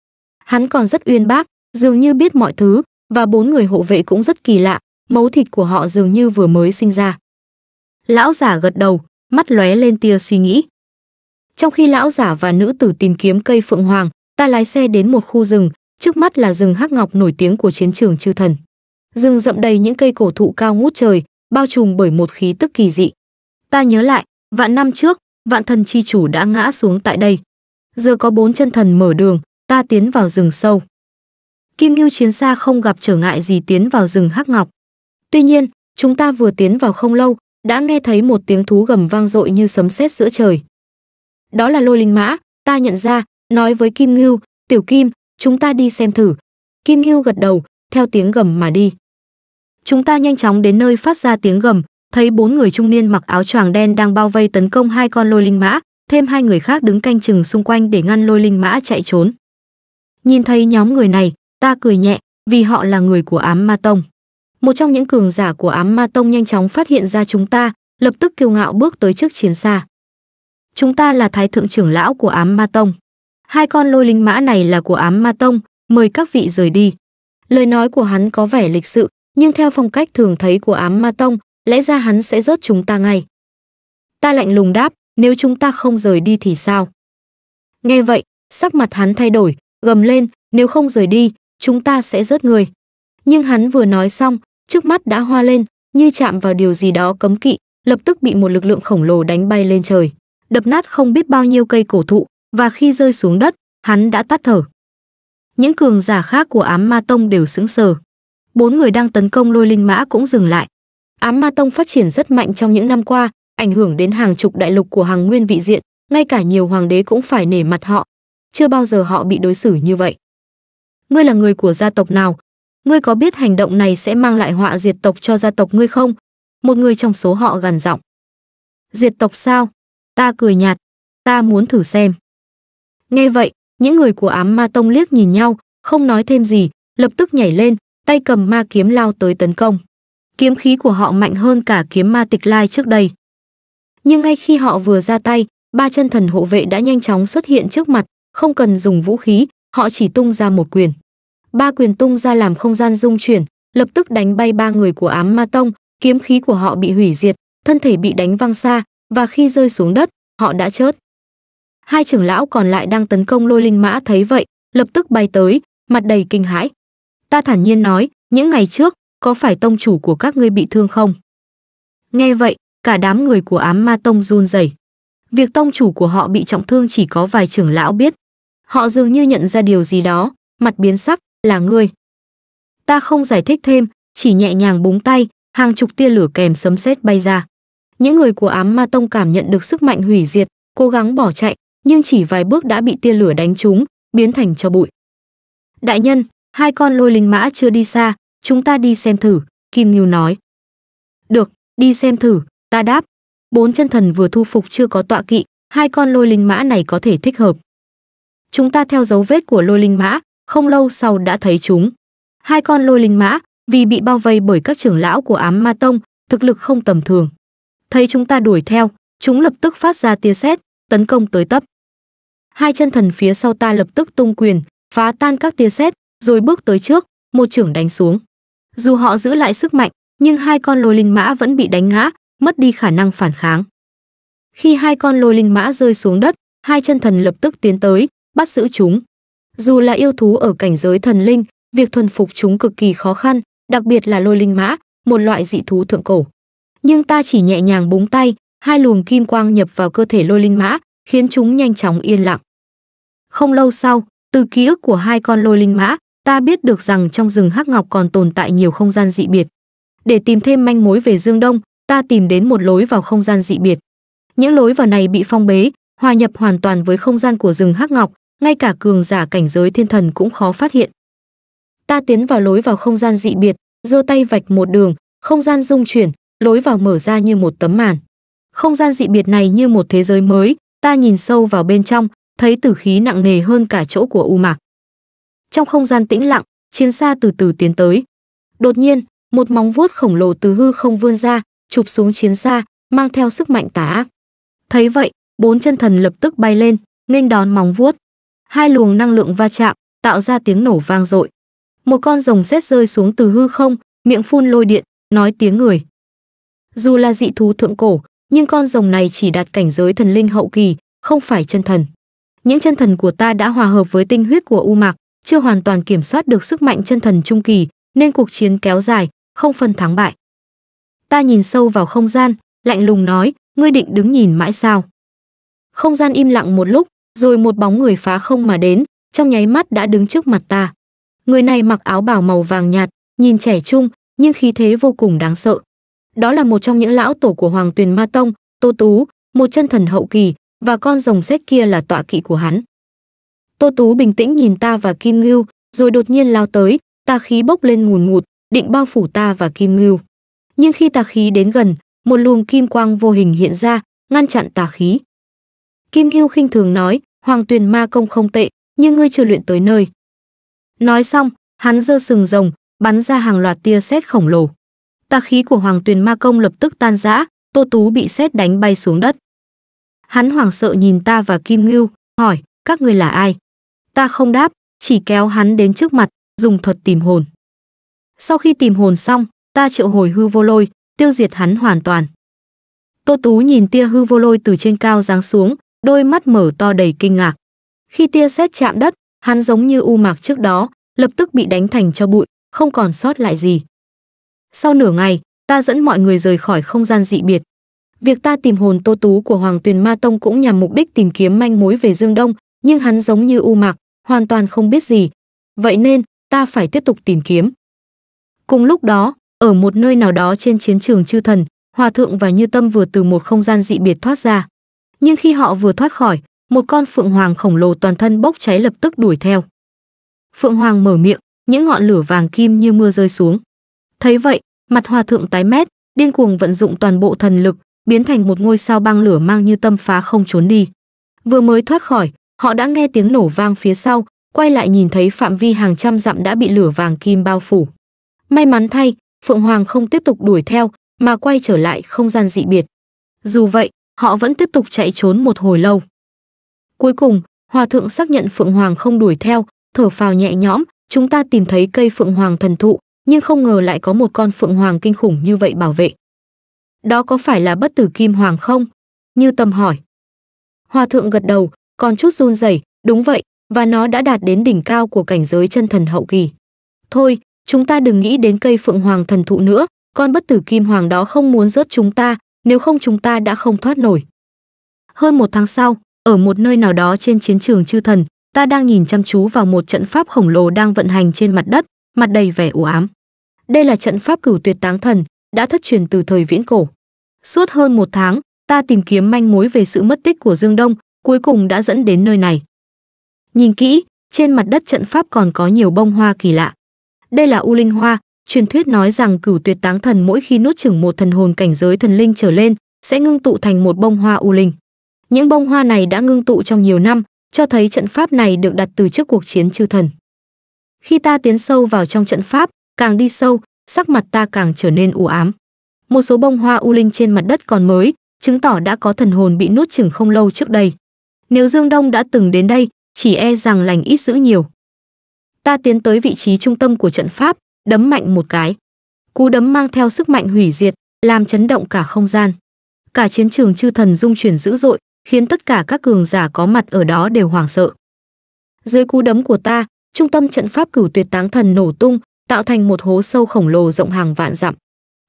Hắn còn rất uyên bác, dường như biết mọi thứ, và bốn người hộ vệ cũng rất kỳ lạ, mấu thịt của họ dường như vừa mới sinh ra. Lão giả gật đầu, mắt lóe lên tia suy nghĩ. Trong khi lão giả và nữ tử tìm kiếm cây phượng hoàng, ta lái xe đến một khu rừng, trước mắt là rừng hắc ngọc nổi tiếng của chiến trường chư thần. Rừng rậm đầy những cây cổ thụ cao ngút trời, bao trùm bởi một khí tức kỳ dị. Ta nhớ lại, vạn năm trước, vạn thần chi chủ đã ngã xuống tại đây. Giờ có bốn chân thần mở đường, ta tiến vào rừng sâu. Kim Ngưu chiến xa không gặp trở ngại gì tiến vào rừng Hắc Ngọc. Tuy nhiên, chúng ta vừa tiến vào không lâu, đã nghe thấy một tiếng thú gầm vang dội như sấm sét giữa trời. Đó là lôi linh mã, ta nhận ra, nói với Kim Ngưu, "Tiểu Kim, chúng ta đi xem thử." Kim Ngưu gật đầu, theo tiếng gầm mà đi. Chúng ta nhanh chóng đến nơi phát ra tiếng gầm, thấy bốn người trung niên mặc áo choàng đen đang bao vây tấn công hai con lôi linh mã, thêm hai người khác đứng canh chừng xung quanh để ngăn lôi linh mã chạy trốn. Nhìn thấy nhóm người này, ta cười nhẹ, vì họ là người của ám ma tông. Một trong những cường giả của ám ma tông nhanh chóng phát hiện ra chúng ta, lập tức kiêu ngạo bước tới trước chiến xa. Chúng ta là thái thượng trưởng lão của ám ma tông. Hai con lôi linh mã này là của ám ma tông, mời các vị rời đi. Lời nói của hắn có vẻ lịch sự, nhưng theo phong cách thường thấy của ám ma tông, lẽ ra hắn sẽ rớt chúng ta ngay. Ta lạnh lùng đáp, nếu chúng ta không rời đi thì sao? Nghe vậy, sắc mặt hắn thay đổi, gầm lên, nếu không rời đi, chúng ta sẽ rớt người. Nhưng hắn vừa nói xong, trước mắt đã hoa lên, như chạm vào điều gì đó cấm kỵ, lập tức bị một lực lượng khổng lồ đánh bay lên trời, đập nát không biết bao nhiêu cây cổ thụ, và khi rơi xuống đất, hắn đã tắt thở. Những cường giả khác của ám ma tông đều sững sờ bốn người đang tấn công lôi linh mã cũng dừng lại ám ma tông phát triển rất mạnh trong những năm qua ảnh hưởng đến hàng chục đại lục của hàng nguyên vị diện ngay cả nhiều hoàng đế cũng phải nể mặt họ chưa bao giờ họ bị đối xử như vậy ngươi là người của gia tộc nào ngươi có biết hành động này sẽ mang lại họa diệt tộc cho gia tộc ngươi không một người trong số họ gằn giọng diệt tộc sao ta cười nhạt ta muốn thử xem nghe vậy những người của ám ma tông liếc nhìn nhau không nói thêm gì lập tức nhảy lên tay cầm ma kiếm lao tới tấn công. Kiếm khí của họ mạnh hơn cả kiếm ma tịch lai trước đây. Nhưng ngay khi họ vừa ra tay, ba chân thần hộ vệ đã nhanh chóng xuất hiện trước mặt, không cần dùng vũ khí, họ chỉ tung ra một quyền. Ba quyền tung ra làm không gian rung chuyển, lập tức đánh bay ba người của ám ma tông, kiếm khí của họ bị hủy diệt, thân thể bị đánh văng xa, và khi rơi xuống đất, họ đã chết. Hai trưởng lão còn lại đang tấn công lôi linh mã thấy vậy, lập tức bay tới, mặt đầy kinh hãi. Ta thản nhiên nói, những ngày trước, có phải tông chủ của các ngươi bị thương không? Nghe vậy, cả đám người của ám ma tông run rẩy. Việc tông chủ của họ bị trọng thương chỉ có vài trưởng lão biết. Họ dường như nhận ra điều gì đó, mặt biến sắc, là ngươi. Ta không giải thích thêm, chỉ nhẹ nhàng búng tay, hàng chục tia lửa kèm sấm sét bay ra. Những người của ám ma tông cảm nhận được sức mạnh hủy diệt, cố gắng bỏ chạy, nhưng chỉ vài bước đã bị tia lửa đánh trúng, biến thành cho bụi. Đại nhân, hai con lôi linh mã chưa đi xa, chúng ta đi xem thử, Kim Ngưu nói. Được, đi xem thử, ta đáp. Bốn chân thần vừa thu phục chưa có tọa kỵ, hai con lôi linh mã này có thể thích hợp. Chúng ta theo dấu vết của lôi linh mã, không lâu sau đã thấy chúng. Hai con lôi linh mã, vì bị bao vây bởi các trưởng lão của ám ma tông, thực lực không tầm thường. Thấy chúng ta đuổi theo, chúng lập tức phát ra tia sét, tấn công tới tấp. Hai chân thần phía sau ta lập tức tung quyền, phá tan các tia sét, rồi bước tới trước, một trưởng đánh xuống. Dù họ giữ lại sức mạnh, nhưng hai con lôi linh mã vẫn bị đánh ngã, mất đi khả năng phản kháng. Khi hai con lôi linh mã rơi xuống đất, hai chân thần lập tức tiến tới, bắt giữ chúng. Dù là yêu thú ở cảnh giới thần linh, việc thuần phục chúng cực kỳ khó khăn, đặc biệt là lôi linh mã, một loại dị thú thượng cổ. Nhưng ta chỉ nhẹ nhàng búng tay, hai luồng kim quang nhập vào cơ thể lôi linh mã, khiến chúng nhanh chóng yên lặng. Không lâu sau, từ ký ức của hai con lôi linh mã, Ta biết được rằng trong rừng Hắc Ngọc còn tồn tại nhiều không gian dị biệt. Để tìm thêm manh mối về Dương Đông, ta tìm đến một lối vào không gian dị biệt. Những lối vào này bị phong bế, hòa nhập hoàn toàn với không gian của rừng Hắc Ngọc, ngay cả cường giả cảnh giới thiên thần cũng khó phát hiện. Ta tiến vào lối vào không gian dị biệt, giơ tay vạch một đường, không gian rung chuyển, lối vào mở ra như một tấm màn. Không gian dị biệt này như một thế giới mới, ta nhìn sâu vào bên trong, thấy tử khí nặng nề hơn cả chỗ của U Mạc. Trong không gian tĩnh lặng, chiến xa từ từ tiến tới. Đột nhiên, một móng vuốt khổng lồ từ hư không vươn ra, chụp xuống chiến xa, mang theo sức mạnh tà ác. Thấy vậy, bốn chân thần lập tức bay lên, nghênh đón móng vuốt. Hai luồng năng lượng va chạm, tạo ra tiếng nổ vang dội. Một con rồng sét rơi xuống từ hư không, miệng phun lôi điện, nói tiếng người. Dù là dị thú thượng cổ, nhưng con rồng này chỉ đạt cảnh giới thần linh hậu kỳ, không phải chân thần. Những chân thần của ta đã hòa hợp với tinh huyết của U Mạc, chưa hoàn toàn kiểm soát được sức mạnh chân thần trung kỳ, nên cuộc chiến kéo dài, không phân thắng bại. Ta nhìn sâu vào không gian, lạnh lùng nói, ngươi định đứng nhìn mãi sao? Không gian im lặng một lúc, rồi một bóng người phá không mà đến, trong nháy mắt đã đứng trước mặt ta. Người này mặc áo bào màu vàng nhạt, nhìn trẻ trung, nhưng khí thế vô cùng đáng sợ. Đó là một trong những lão tổ của Hoàng Tuyền Ma Tông, Tô Tú, một chân thần hậu kỳ, và con rồng xét kia là tọa kỵ của hắn. Tô Tú bình tĩnh nhìn ta và Kim Ngưu, rồi đột nhiên lao tới, tà khí bốc lên ngùn ngụt, định bao phủ ta và Kim Ngưu. Nhưng khi tà khí đến gần, một luồng kim quang vô hình hiện ra, ngăn chặn tà khí. Kim Ngưu khinh thường nói, Hoàng Tuyền Ma công không tệ, nhưng ngươi chưa luyện tới nơi. Nói xong, hắn giơ sừng rồng, bắn ra hàng loạt tia sét khổng lồ. Tà khí của Hoàng Tuyền Ma công lập tức tan rã, Tô Tú bị sét đánh bay xuống đất. Hắn hoảng sợ nhìn ta và Kim Ngưu, hỏi: "Các người là ai?" Ta không đáp, chỉ kéo hắn đến trước mặt, dùng thuật tìm hồn. Sau khi tìm hồn xong, ta triệu hồi hư vô lôi, tiêu diệt hắn hoàn toàn. Tô Tú nhìn tia hư vô lôi từ trên cao giáng xuống, đôi mắt mở to đầy kinh ngạc. Khi tia xét chạm đất, hắn giống như u mạc trước đó, lập tức bị đánh thành cho bụi, không còn sót lại gì. Sau nửa ngày, ta dẫn mọi người rời khỏi không gian dị biệt. Việc ta tìm hồn Tô Tú của Hoàng Tuyền Ma Tông cũng nhằm mục đích tìm kiếm manh mối về Dương Đông, nhưng hắn giống như u mạc, hoàn toàn không biết gì. Vậy nên, ta phải tiếp tục tìm kiếm. Cùng lúc đó, ở một nơi nào đó trên chiến trường chư thần, Hòa Thượng và Như Tâm vừa từ một không gian dị biệt thoát ra. Nhưng khi họ vừa thoát khỏi, một con phượng hoàng khổng lồ toàn thân bốc cháy lập tức đuổi theo. Phượng hoàng mở miệng, những ngọn lửa vàng kim như mưa rơi xuống. Thấy vậy, mặt Hòa Thượng tái mét, điên cuồng vận dụng toàn bộ thần lực, biến thành một ngôi sao băng lửa mang Như Tâm phá không trốn đi. Vừa mới thoát khỏi, Họ đã nghe tiếng nổ vang phía sau, quay lại nhìn thấy phạm vi hàng trăm dặm đã bị lửa vàng kim bao phủ. May mắn thay, Phượng Hoàng không tiếp tục đuổi theo, mà quay trở lại không gian dị biệt. Dù vậy, họ vẫn tiếp tục chạy trốn một hồi lâu. Cuối cùng, Hòa Thượng xác nhận Phượng Hoàng không đuổi theo, thở phào nhẹ nhõm, chúng ta tìm thấy cây Phượng Hoàng thần thụ, nhưng không ngờ lại có một con Phượng Hoàng kinh khủng như vậy bảo vệ. Đó có phải là bất tử Kim Hoàng không? Như tâm hỏi. Hòa Thượng gật đầu, còn chút run rẩy đúng vậy và nó đã đạt đến đỉnh cao của cảnh giới chân thần hậu kỳ thôi chúng ta đừng nghĩ đến cây phượng hoàng thần thụ nữa con bất tử kim hoàng đó không muốn rớt chúng ta nếu không chúng ta đã không thoát nổi hơn một tháng sau ở một nơi nào đó trên chiến trường chư thần ta đang nhìn chăm chú vào một trận pháp khổng lồ đang vận hành trên mặt đất mặt đầy vẻ u ám đây là trận pháp cửu tuyệt táng thần đã thất truyền từ thời viễn cổ suốt hơn một tháng ta tìm kiếm manh mối về sự mất tích của dương đông cuối cùng đã dẫn đến nơi này. Nhìn kỹ, trên mặt đất trận pháp còn có nhiều bông hoa kỳ lạ. Đây là U Linh Hoa, truyền thuyết nói rằng cửu tuyệt táng thần mỗi khi nuốt chửng một thần hồn cảnh giới thần linh trở lên, sẽ ngưng tụ thành một bông hoa U Linh. Những bông hoa này đã ngưng tụ trong nhiều năm, cho thấy trận pháp này được đặt từ trước cuộc chiến chư thần. Khi ta tiến sâu vào trong trận pháp, càng đi sâu, sắc mặt ta càng trở nên u ám. Một số bông hoa u linh trên mặt đất còn mới, chứng tỏ đã có thần hồn bị nuốt chửng không lâu trước đây. Nếu Dương Đông đã từng đến đây, chỉ e rằng lành ít dữ nhiều. Ta tiến tới vị trí trung tâm của trận pháp, đấm mạnh một cái. Cú đấm mang theo sức mạnh hủy diệt, làm chấn động cả không gian. Cả chiến trường chư thần dung chuyển dữ dội, khiến tất cả các cường giả có mặt ở đó đều hoảng sợ. Dưới cú đấm của ta, trung tâm trận pháp cửu tuyệt táng thần nổ tung, tạo thành một hố sâu khổng lồ rộng hàng vạn dặm.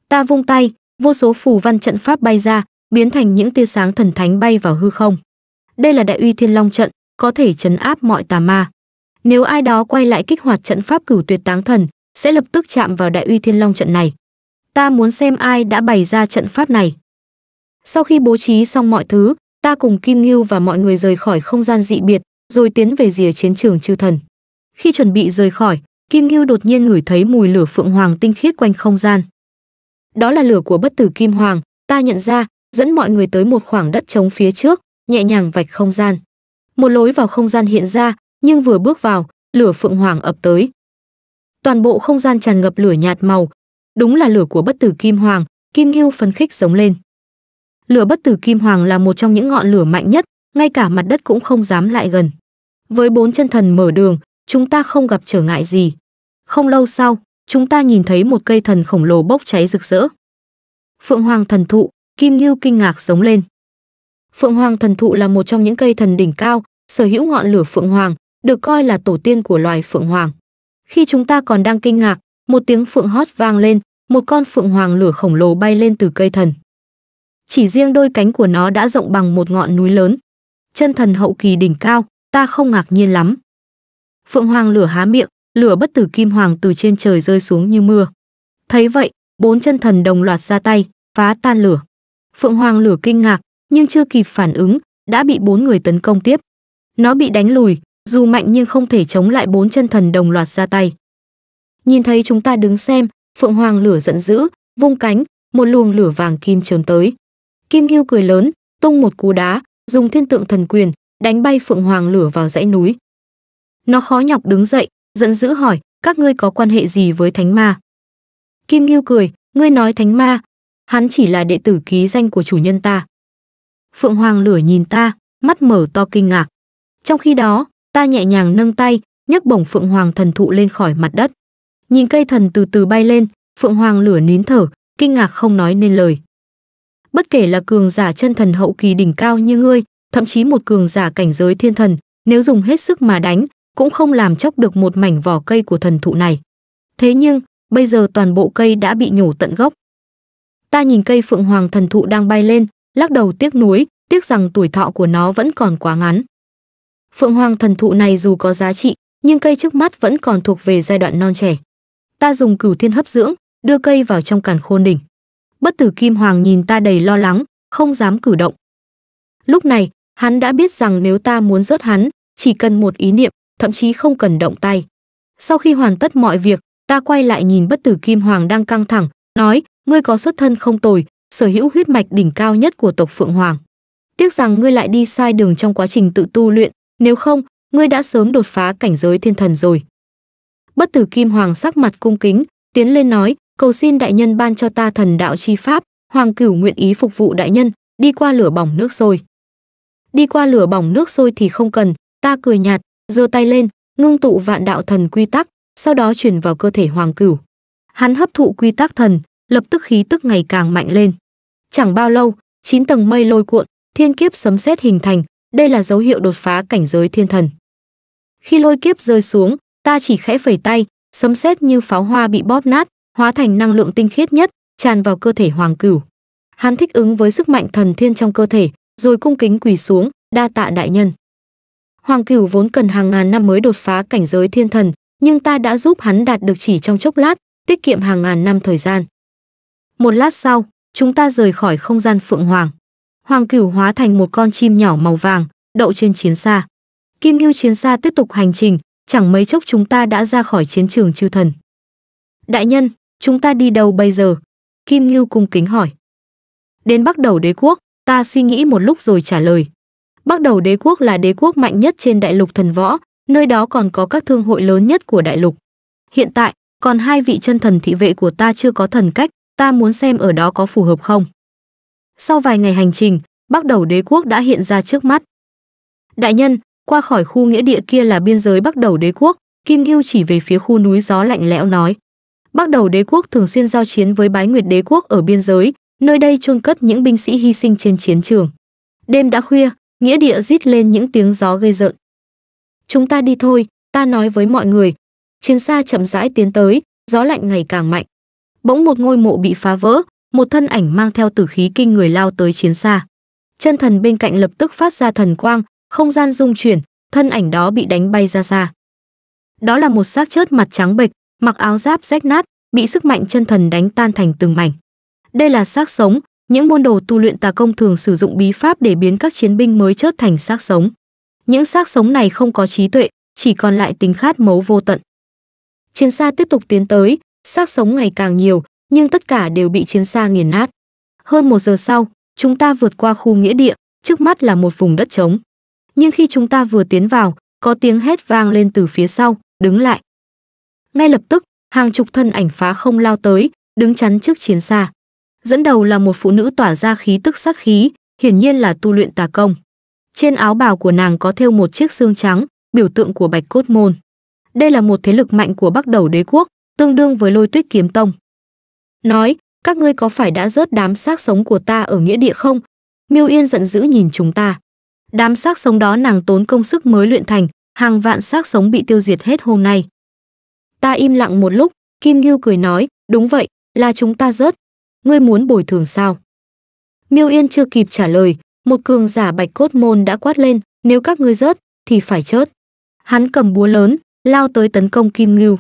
Ta vung tay, vô số phù văn trận pháp bay ra, biến thành những tia sáng thần thánh bay vào hư không đây là đại uy thiên long trận, có thể chấn áp mọi tà ma. Nếu ai đó quay lại kích hoạt trận pháp cửu tuyệt táng thần, sẽ lập tức chạm vào đại uy thiên long trận này. Ta muốn xem ai đã bày ra trận pháp này. Sau khi bố trí xong mọi thứ, ta cùng Kim Ngưu và mọi người rời khỏi không gian dị biệt, rồi tiến về rìa chiến trường chư thần. Khi chuẩn bị rời khỏi, Kim Ngưu đột nhiên ngửi thấy mùi lửa phượng hoàng tinh khiết quanh không gian. Đó là lửa của bất tử kim hoàng, ta nhận ra, dẫn mọi người tới một khoảng đất trống phía trước, nhẹ nhàng vạch không gian. Một lối vào không gian hiện ra, nhưng vừa bước vào, lửa phượng hoàng ập tới. Toàn bộ không gian tràn ngập lửa nhạt màu, đúng là lửa của bất tử kim hoàng, Kim Ngưu phấn khích giống lên. Lửa bất tử kim hoàng là một trong những ngọn lửa mạnh nhất, ngay cả mặt đất cũng không dám lại gần. Với bốn chân thần mở đường, chúng ta không gặp trở ngại gì. Không lâu sau, chúng ta nhìn thấy một cây thần khổng lồ bốc cháy rực rỡ. Phượng Hoàng thần thụ, Kim Ngưu kinh ngạc giống lên. Phượng hoàng thần thụ là một trong những cây thần đỉnh cao, sở hữu ngọn lửa phượng hoàng, được coi là tổ tiên của loài phượng hoàng. Khi chúng ta còn đang kinh ngạc, một tiếng phượng hót vang lên, một con phượng hoàng lửa khổng lồ bay lên từ cây thần. Chỉ riêng đôi cánh của nó đã rộng bằng một ngọn núi lớn. Chân thần hậu kỳ đỉnh cao, ta không ngạc nhiên lắm. Phượng hoàng lửa há miệng, lửa bất tử kim hoàng từ trên trời rơi xuống như mưa. Thấy vậy, bốn chân thần đồng loạt ra tay, phá tan lửa. Phượng hoàng lửa kinh ngạc, nhưng chưa kịp phản ứng, đã bị bốn người tấn công tiếp. Nó bị đánh lùi, dù mạnh nhưng không thể chống lại bốn chân thần đồng loạt ra tay. Nhìn thấy chúng ta đứng xem, Phượng Hoàng lửa giận dữ, vung cánh, một luồng lửa vàng kim trốn tới. Kim Ngưu cười lớn, tung một cú đá, dùng thiên tượng thần quyền, đánh bay Phượng Hoàng lửa vào dãy núi. Nó khó nhọc đứng dậy, giận dữ hỏi, các ngươi có quan hệ gì với thánh ma? Kim Ngưu cười, ngươi nói thánh ma, hắn chỉ là đệ tử ký danh của chủ nhân ta. Phượng Hoàng lửa nhìn ta, mắt mở to kinh ngạc. Trong khi đó, ta nhẹ nhàng nâng tay, nhấc bổng Phượng Hoàng thần thụ lên khỏi mặt đất. Nhìn cây thần từ từ bay lên, Phượng Hoàng lửa nín thở, kinh ngạc không nói nên lời. Bất kể là cường giả chân thần hậu kỳ đỉnh cao như ngươi, thậm chí một cường giả cảnh giới thiên thần, nếu dùng hết sức mà đánh, cũng không làm chóc được một mảnh vỏ cây của thần thụ này. Thế nhưng, bây giờ toàn bộ cây đã bị nhổ tận gốc. Ta nhìn cây phượng hoàng thần thụ đang bay lên, lắc đầu tiếc nuối, tiếc rằng tuổi thọ của nó vẫn còn quá ngắn. Phượng hoàng thần thụ này dù có giá trị, nhưng cây trước mắt vẫn còn thuộc về giai đoạn non trẻ. Ta dùng cửu thiên hấp dưỡng, đưa cây vào trong càn khôn đỉnh. Bất tử kim hoàng nhìn ta đầy lo lắng, không dám cử động. Lúc này, hắn đã biết rằng nếu ta muốn rớt hắn, chỉ cần một ý niệm, thậm chí không cần động tay. Sau khi hoàn tất mọi việc, ta quay lại nhìn bất tử kim hoàng đang căng thẳng, nói, ngươi có xuất thân không tồi, sở hữu huyết mạch đỉnh cao nhất của tộc Phượng Hoàng. Tiếc rằng ngươi lại đi sai đường trong quá trình tự tu luyện, nếu không, ngươi đã sớm đột phá cảnh giới thiên thần rồi. Bất tử Kim Hoàng sắc mặt cung kính, tiến lên nói, cầu xin đại nhân ban cho ta thần đạo chi pháp, Hoàng cửu nguyện ý phục vụ đại nhân, đi qua lửa bỏng nước sôi. Đi qua lửa bỏng nước sôi thì không cần, ta cười nhạt, giơ tay lên, ngưng tụ vạn đạo thần quy tắc, sau đó chuyển vào cơ thể Hoàng cửu. Hắn hấp thụ quy tắc thần, lập tức khí tức ngày càng mạnh lên. Chẳng bao lâu, chín tầng mây lôi cuộn, thiên kiếp sấm sét hình thành, đây là dấu hiệu đột phá cảnh giới thiên thần. Khi lôi kiếp rơi xuống, ta chỉ khẽ phẩy tay, sấm sét như pháo hoa bị bóp nát, hóa thành năng lượng tinh khiết nhất, tràn vào cơ thể Hoàng Cửu. Hắn thích ứng với sức mạnh thần thiên trong cơ thể, rồi cung kính quỳ xuống, đa tạ đại nhân. Hoàng Cửu vốn cần hàng ngàn năm mới đột phá cảnh giới thiên thần, nhưng ta đã giúp hắn đạt được chỉ trong chốc lát, tiết kiệm hàng ngàn năm thời gian. Một lát sau, chúng ta rời khỏi không gian phượng hoàng. Hoàng cửu hóa thành một con chim nhỏ màu vàng, đậu trên chiến xa. Kim Ngưu chiến xa tiếp tục hành trình, chẳng mấy chốc chúng ta đã ra khỏi chiến trường chư thần. Đại nhân, chúng ta đi đâu bây giờ? Kim Ngưu cung kính hỏi. Đến Bắc Đầu Đế Quốc, ta suy nghĩ một lúc rồi trả lời. Bắc Đầu Đế Quốc là đế quốc mạnh nhất trên đại lục thần võ, nơi đó còn có các thương hội lớn nhất của đại lục. Hiện tại, còn hai vị chân thần thị vệ của ta chưa có thần cách, ta muốn xem ở đó có phù hợp không. Sau vài ngày hành trình, Bắc Đầu Đế quốc đã hiện ra trước mắt. Đại nhân, qua khỏi khu nghĩa địa kia là biên giới Bắc Đầu Đế quốc, Kim Ngưu chỉ về phía khu núi gió lạnh lẽo nói. Bắc Đầu Đế quốc thường xuyên giao chiến với Bái Nguyệt Đế quốc ở biên giới, nơi đây chôn cất những binh sĩ hy sinh trên chiến trường. Đêm đã khuya, nghĩa địa rít lên những tiếng gió gây rợn. Chúng ta đi thôi, ta nói với mọi người. Chiến xa chậm rãi tiến tới, gió lạnh ngày càng mạnh bỗng một ngôi mộ bị phá vỡ, một thân ảnh mang theo tử khí kinh người lao tới chiến xa. Chân thần bên cạnh lập tức phát ra thần quang, không gian rung chuyển, thân ảnh đó bị đánh bay ra xa. Đó là một xác chết mặt trắng bệch, mặc áo giáp rách nát, bị sức mạnh chân thần đánh tan thành từng mảnh. Đây là xác sống, những môn đồ tu luyện tà công thường sử dụng bí pháp để biến các chiến binh mới chết thành xác sống. Những xác sống này không có trí tuệ, chỉ còn lại tính khát máu vô tận. Chiến xa tiếp tục tiến tới, xác sống ngày càng nhiều, nhưng tất cả đều bị chiến xa nghiền nát. Hơn một giờ sau, chúng ta vượt qua khu nghĩa địa, trước mắt là một vùng đất trống. Nhưng khi chúng ta vừa tiến vào, có tiếng hét vang lên từ phía sau, đứng lại. Ngay lập tức, hàng chục thân ảnh phá không lao tới, đứng chắn trước chiến xa. Dẫn đầu là một phụ nữ tỏa ra khí tức sát khí, hiển nhiên là tu luyện tà công. Trên áo bào của nàng có thêu một chiếc xương trắng, biểu tượng của Bạch Cốt môn. Đây là một thế lực mạnh của Bắc Đầu Đế quốc, tương đương với lôi tuyết kiếm tông. Nói, các ngươi có phải đã rớt đám xác sống của ta ở nghĩa địa không? Miêu Yên giận dữ nhìn chúng ta. Đám xác sống đó nàng tốn công sức mới luyện thành, hàng vạn xác sống bị tiêu diệt hết hôm nay. Ta im lặng một lúc, Kim Ngưu cười nói, đúng vậy, là chúng ta rớt. Ngươi muốn bồi thường sao? Miêu Yên chưa kịp trả lời, một cường giả bạch cốt môn đã quát lên, nếu các ngươi rớt, thì phải chớt. Hắn cầm búa lớn, lao tới tấn công Kim Ngưu.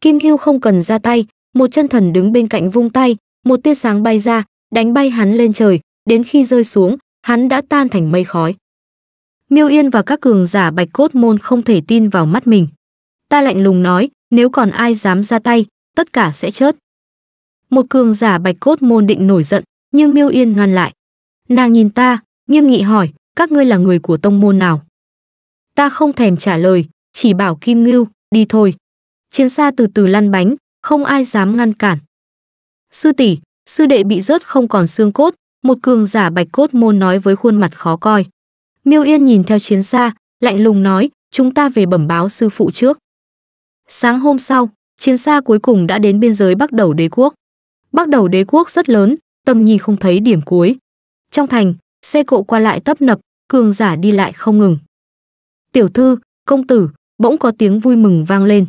Kim Hưu không cần ra tay, một chân thần đứng bên cạnh vung tay, một tia sáng bay ra, đánh bay hắn lên trời, đến khi rơi xuống, hắn đã tan thành mây khói. Miêu Yên và các cường giả Bạch Cốt môn không thể tin vào mắt mình. Ta lạnh lùng nói, nếu còn ai dám ra tay, tất cả sẽ chết. Một cường giả Bạch Cốt môn định nổi giận, nhưng Miêu Yên ngăn lại. Nàng nhìn ta, nghiêm nghị hỏi, các ngươi là người của tông môn nào? Ta không thèm trả lời, chỉ bảo Kim Ngưu, đi thôi chiến xa từ từ lăn bánh, không ai dám ngăn cản. Sư tỷ, sư đệ bị rớt không còn xương cốt, một cường giả bạch cốt môn nói với khuôn mặt khó coi. Miêu Yên nhìn theo chiến xa, lạnh lùng nói, chúng ta về bẩm báo sư phụ trước. Sáng hôm sau, chiến xa cuối cùng đã đến biên giới Bắc Đầu Đế Quốc. Bắc Đầu Đế Quốc rất lớn, tầm nhìn không thấy điểm cuối. Trong thành, xe cộ qua lại tấp nập, cường giả đi lại không ngừng. Tiểu thư, công tử, bỗng có tiếng vui mừng vang lên.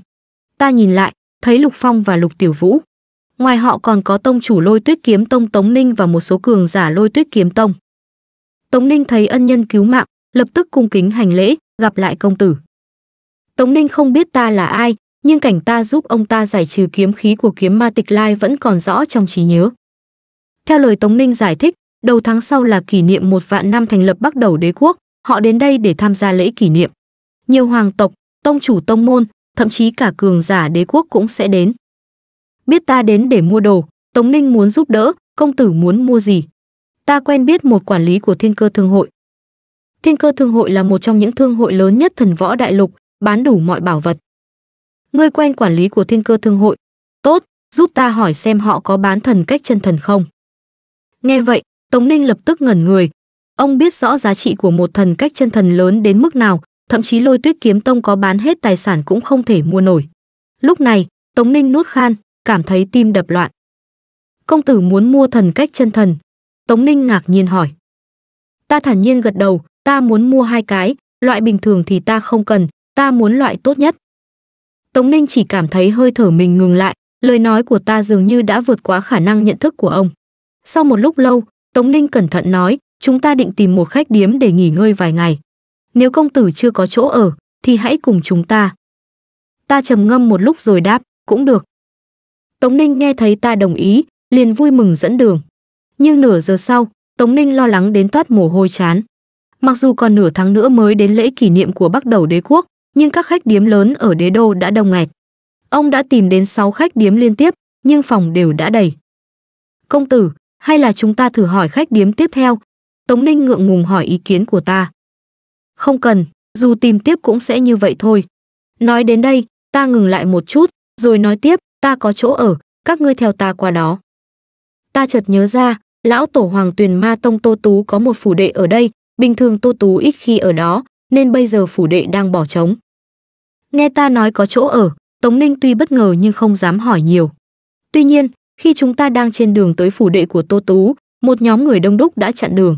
Ta nhìn lại, thấy Lục Phong và Lục Tiểu Vũ. Ngoài họ còn có tông chủ lôi tuyết kiếm tông Tống Ninh và một số cường giả lôi tuyết kiếm tông. Tống Ninh thấy ân nhân cứu mạng, lập tức cung kính hành lễ, gặp lại công tử. Tống Ninh không biết ta là ai, nhưng cảnh ta giúp ông ta giải trừ kiếm khí của kiếm ma tịch lai vẫn còn rõ trong trí nhớ. Theo lời Tống Ninh giải thích, đầu tháng sau là kỷ niệm một vạn năm thành lập Bắc Đầu Đế quốc, họ đến đây để tham gia lễ kỷ niệm. Nhiều hoàng tộc, tông chủ tông môn, thậm chí cả cường giả đế quốc cũng sẽ đến. Biết ta đến để mua đồ, Tống Ninh muốn giúp đỡ, công tử muốn mua gì? Ta quen biết một quản lý của Thiên Cơ Thương hội. Thiên Cơ Thương hội là một trong những thương hội lớn nhất thần võ đại lục, bán đủ mọi bảo vật. Ngươi quen quản lý của Thiên Cơ Thương hội? Tốt, giúp ta hỏi xem họ có bán thần cách chân thần không. Nghe vậy, Tống Ninh lập tức ngẩn người. Ông biết rõ giá trị của một thần cách chân thần lớn đến mức nào, thậm chí lôi tuyết kiếm tông có bán hết tài sản cũng không thể mua nổi. Lúc này, Tống Ninh nuốt khan, cảm thấy tim đập loạn. Công tử muốn mua thần cách chân thần. Tống Ninh ngạc nhiên hỏi. Ta thản nhiên gật đầu, ta muốn mua hai cái, loại bình thường thì ta không cần, ta muốn loại tốt nhất. Tống Ninh chỉ cảm thấy hơi thở mình ngừng lại, lời nói của ta dường như đã vượt quá khả năng nhận thức của ông. Sau một lúc lâu, Tống Ninh cẩn thận nói, chúng ta định tìm một khách điếm để nghỉ ngơi vài ngày nếu công tử chưa có chỗ ở, thì hãy cùng chúng ta. Ta trầm ngâm một lúc rồi đáp, cũng được. Tống Ninh nghe thấy ta đồng ý, liền vui mừng dẫn đường. Nhưng nửa giờ sau, Tống Ninh lo lắng đến toát mồ hôi chán. Mặc dù còn nửa tháng nữa mới đến lễ kỷ niệm của Bắc Đầu Đế quốc, nhưng các khách điếm lớn ở Đế đô đã đông nghẹt. Ông đã tìm đến 6 khách điếm liên tiếp, nhưng phòng đều đã đầy. "Công tử, hay là chúng ta thử hỏi khách điếm tiếp theo?" Tống Ninh ngượng ngùng hỏi ý kiến của ta không cần, dù tìm tiếp cũng sẽ như vậy thôi. Nói đến đây, ta ngừng lại một chút, rồi nói tiếp, ta có chỗ ở, các ngươi theo ta qua đó. Ta chợt nhớ ra, lão tổ hoàng tuyền ma tông Tô Tú có một phủ đệ ở đây, bình thường Tô Tú ít khi ở đó, nên bây giờ phủ đệ đang bỏ trống. Nghe ta nói có chỗ ở, Tống Ninh tuy bất ngờ nhưng không dám hỏi nhiều. Tuy nhiên, khi chúng ta đang trên đường tới phủ đệ của Tô Tú, một nhóm người đông đúc đã chặn đường.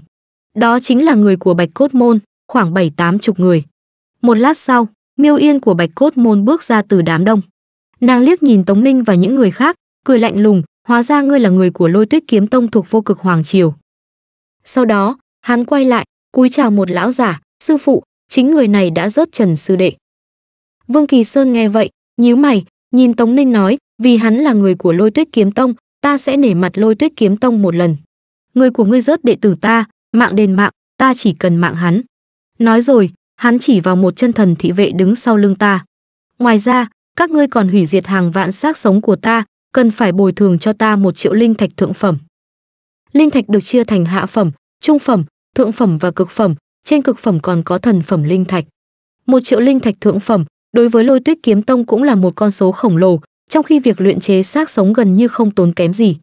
Đó chính là người của Bạch Cốt Môn khoảng bảy tám chục người. Một lát sau, miêu yên của bạch cốt môn bước ra từ đám đông. Nàng liếc nhìn Tống Ninh và những người khác, cười lạnh lùng, hóa ra ngươi là người của lôi tuyết kiếm tông thuộc vô cực Hoàng Triều. Sau đó, hắn quay lại, cúi chào một lão giả, sư phụ, chính người này đã rớt trần sư đệ. Vương Kỳ Sơn nghe vậy, nhíu mày, nhìn Tống Ninh nói, vì hắn là người của lôi tuyết kiếm tông, ta sẽ nể mặt lôi tuyết kiếm tông một lần. Người của ngươi rớt đệ tử ta, mạng đền mạng, ta chỉ cần mạng hắn. Nói rồi, hắn chỉ vào một chân thần thị vệ đứng sau lưng ta. Ngoài ra, các ngươi còn hủy diệt hàng vạn xác sống của ta, cần phải bồi thường cho ta một triệu linh thạch thượng phẩm. Linh thạch được chia thành hạ phẩm, trung phẩm, thượng phẩm và cực phẩm, trên cực phẩm còn có thần phẩm linh thạch. Một triệu linh thạch thượng phẩm, đối với lôi tuyết kiếm tông cũng là một con số khổng lồ, trong khi việc luyện chế xác sống gần như không tốn kém gì.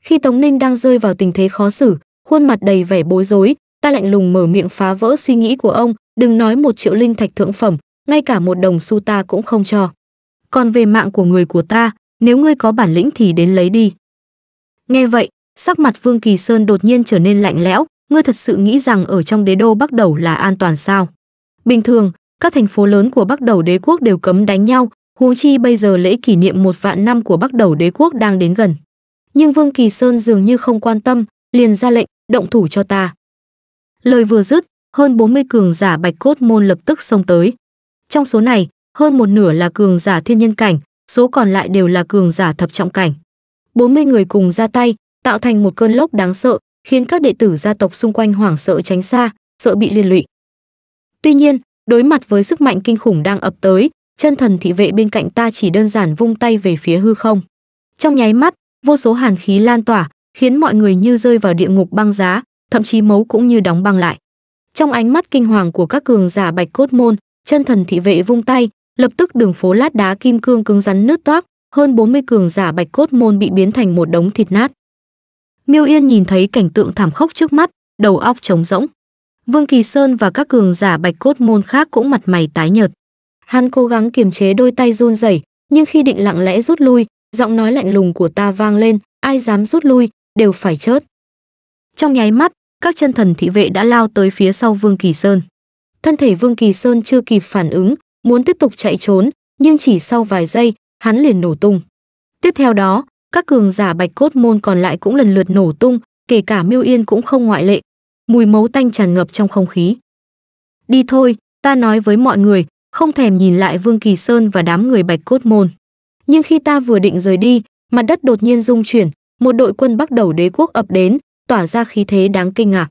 Khi Tống Ninh đang rơi vào tình thế khó xử, khuôn mặt đầy vẻ bối rối, ta lạnh lùng mở miệng phá vỡ suy nghĩ của ông, đừng nói một triệu linh thạch thượng phẩm, ngay cả một đồng xu ta cũng không cho. Còn về mạng của người của ta, nếu ngươi có bản lĩnh thì đến lấy đi. Nghe vậy, sắc mặt Vương Kỳ Sơn đột nhiên trở nên lạnh lẽo, ngươi thật sự nghĩ rằng ở trong đế đô Bắc Đầu là an toàn sao? Bình thường, các thành phố lớn của Bắc Đầu đế quốc đều cấm đánh nhau, huống chi bây giờ lễ kỷ niệm một vạn năm của Bắc Đầu đế quốc đang đến gần. Nhưng Vương Kỳ Sơn dường như không quan tâm, liền ra lệnh, động thủ cho ta. Lời vừa dứt, hơn 40 cường giả bạch cốt môn lập tức xông tới. Trong số này, hơn một nửa là cường giả thiên nhân cảnh, số còn lại đều là cường giả thập trọng cảnh. 40 người cùng ra tay, tạo thành một cơn lốc đáng sợ, khiến các đệ tử gia tộc xung quanh hoảng sợ tránh xa, sợ bị liên lụy. Tuy nhiên, đối mặt với sức mạnh kinh khủng đang ập tới, chân thần thị vệ bên cạnh ta chỉ đơn giản vung tay về phía hư không. Trong nháy mắt, vô số hàn khí lan tỏa, khiến mọi người như rơi vào địa ngục băng giá, thậm chí mấu cũng như đóng băng lại. Trong ánh mắt kinh hoàng của các cường giả Bạch Cốt môn, chân thần thị vệ vung tay, lập tức đường phố lát đá kim cương cứng rắn nứt toác, hơn 40 cường giả Bạch Cốt môn bị biến thành một đống thịt nát. Miêu Yên nhìn thấy cảnh tượng thảm khốc trước mắt, đầu óc trống rỗng. Vương Kỳ Sơn và các cường giả Bạch Cốt môn khác cũng mặt mày tái nhợt. Hắn cố gắng kiềm chế đôi tay run rẩy, nhưng khi định lặng lẽ rút lui, giọng nói lạnh lùng của ta vang lên, ai dám rút lui, đều phải chết. Trong nháy mắt, các chân thần thị vệ đã lao tới phía sau Vương Kỳ Sơn. Thân thể Vương Kỳ Sơn chưa kịp phản ứng, muốn tiếp tục chạy trốn, nhưng chỉ sau vài giây, hắn liền nổ tung. Tiếp theo đó, các cường giả bạch cốt môn còn lại cũng lần lượt nổ tung, kể cả Miêu Yên cũng không ngoại lệ. Mùi máu tanh tràn ngập trong không khí. Đi thôi, ta nói với mọi người, không thèm nhìn lại Vương Kỳ Sơn và đám người bạch cốt môn. Nhưng khi ta vừa định rời đi, mặt đất đột nhiên rung chuyển, một đội quân Bắc Đầu Đế quốc ập đến, tỏa ra khí thế đáng kinh ngạc.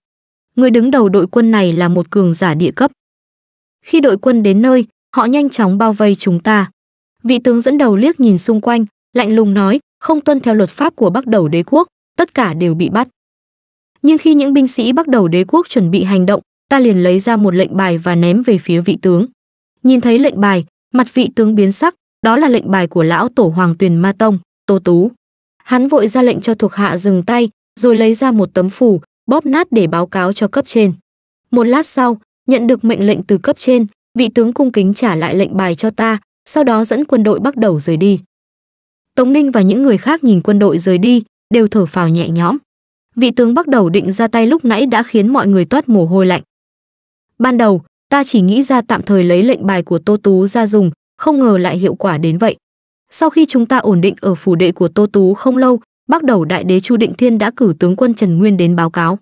Người đứng đầu đội quân này là một cường giả địa cấp. Khi đội quân đến nơi, họ nhanh chóng bao vây chúng ta. Vị tướng dẫn đầu liếc nhìn xung quanh, lạnh lùng nói, không tuân theo luật pháp của Bắc Đầu Đế quốc, tất cả đều bị bắt. Nhưng khi những binh sĩ Bắc Đầu Đế quốc chuẩn bị hành động, ta liền lấy ra một lệnh bài và ném về phía vị tướng. Nhìn thấy lệnh bài, mặt vị tướng biến sắc, đó là lệnh bài của lão tổ Hoàng Tuyền Ma Tông, Tô Tú. Hắn vội ra lệnh cho thuộc hạ dừng tay, rồi lấy ra một tấm phủ, bóp nát để báo cáo cho cấp trên. Một lát sau, nhận được mệnh lệnh từ cấp trên, vị tướng cung kính trả lại lệnh bài cho ta, sau đó dẫn quân đội bắt đầu rời đi. Tống Ninh và những người khác nhìn quân đội rời đi, đều thở phào nhẹ nhõm. Vị tướng bắt đầu định ra tay lúc nãy đã khiến mọi người toát mồ hôi lạnh. Ban đầu, ta chỉ nghĩ ra tạm thời lấy lệnh bài của Tô Tú ra dùng, không ngờ lại hiệu quả đến vậy. Sau khi chúng ta ổn định ở phủ đệ của Tô Tú không lâu, Bắt đầu đại đế Chu Định Thiên đã cử tướng quân Trần Nguyên đến báo cáo.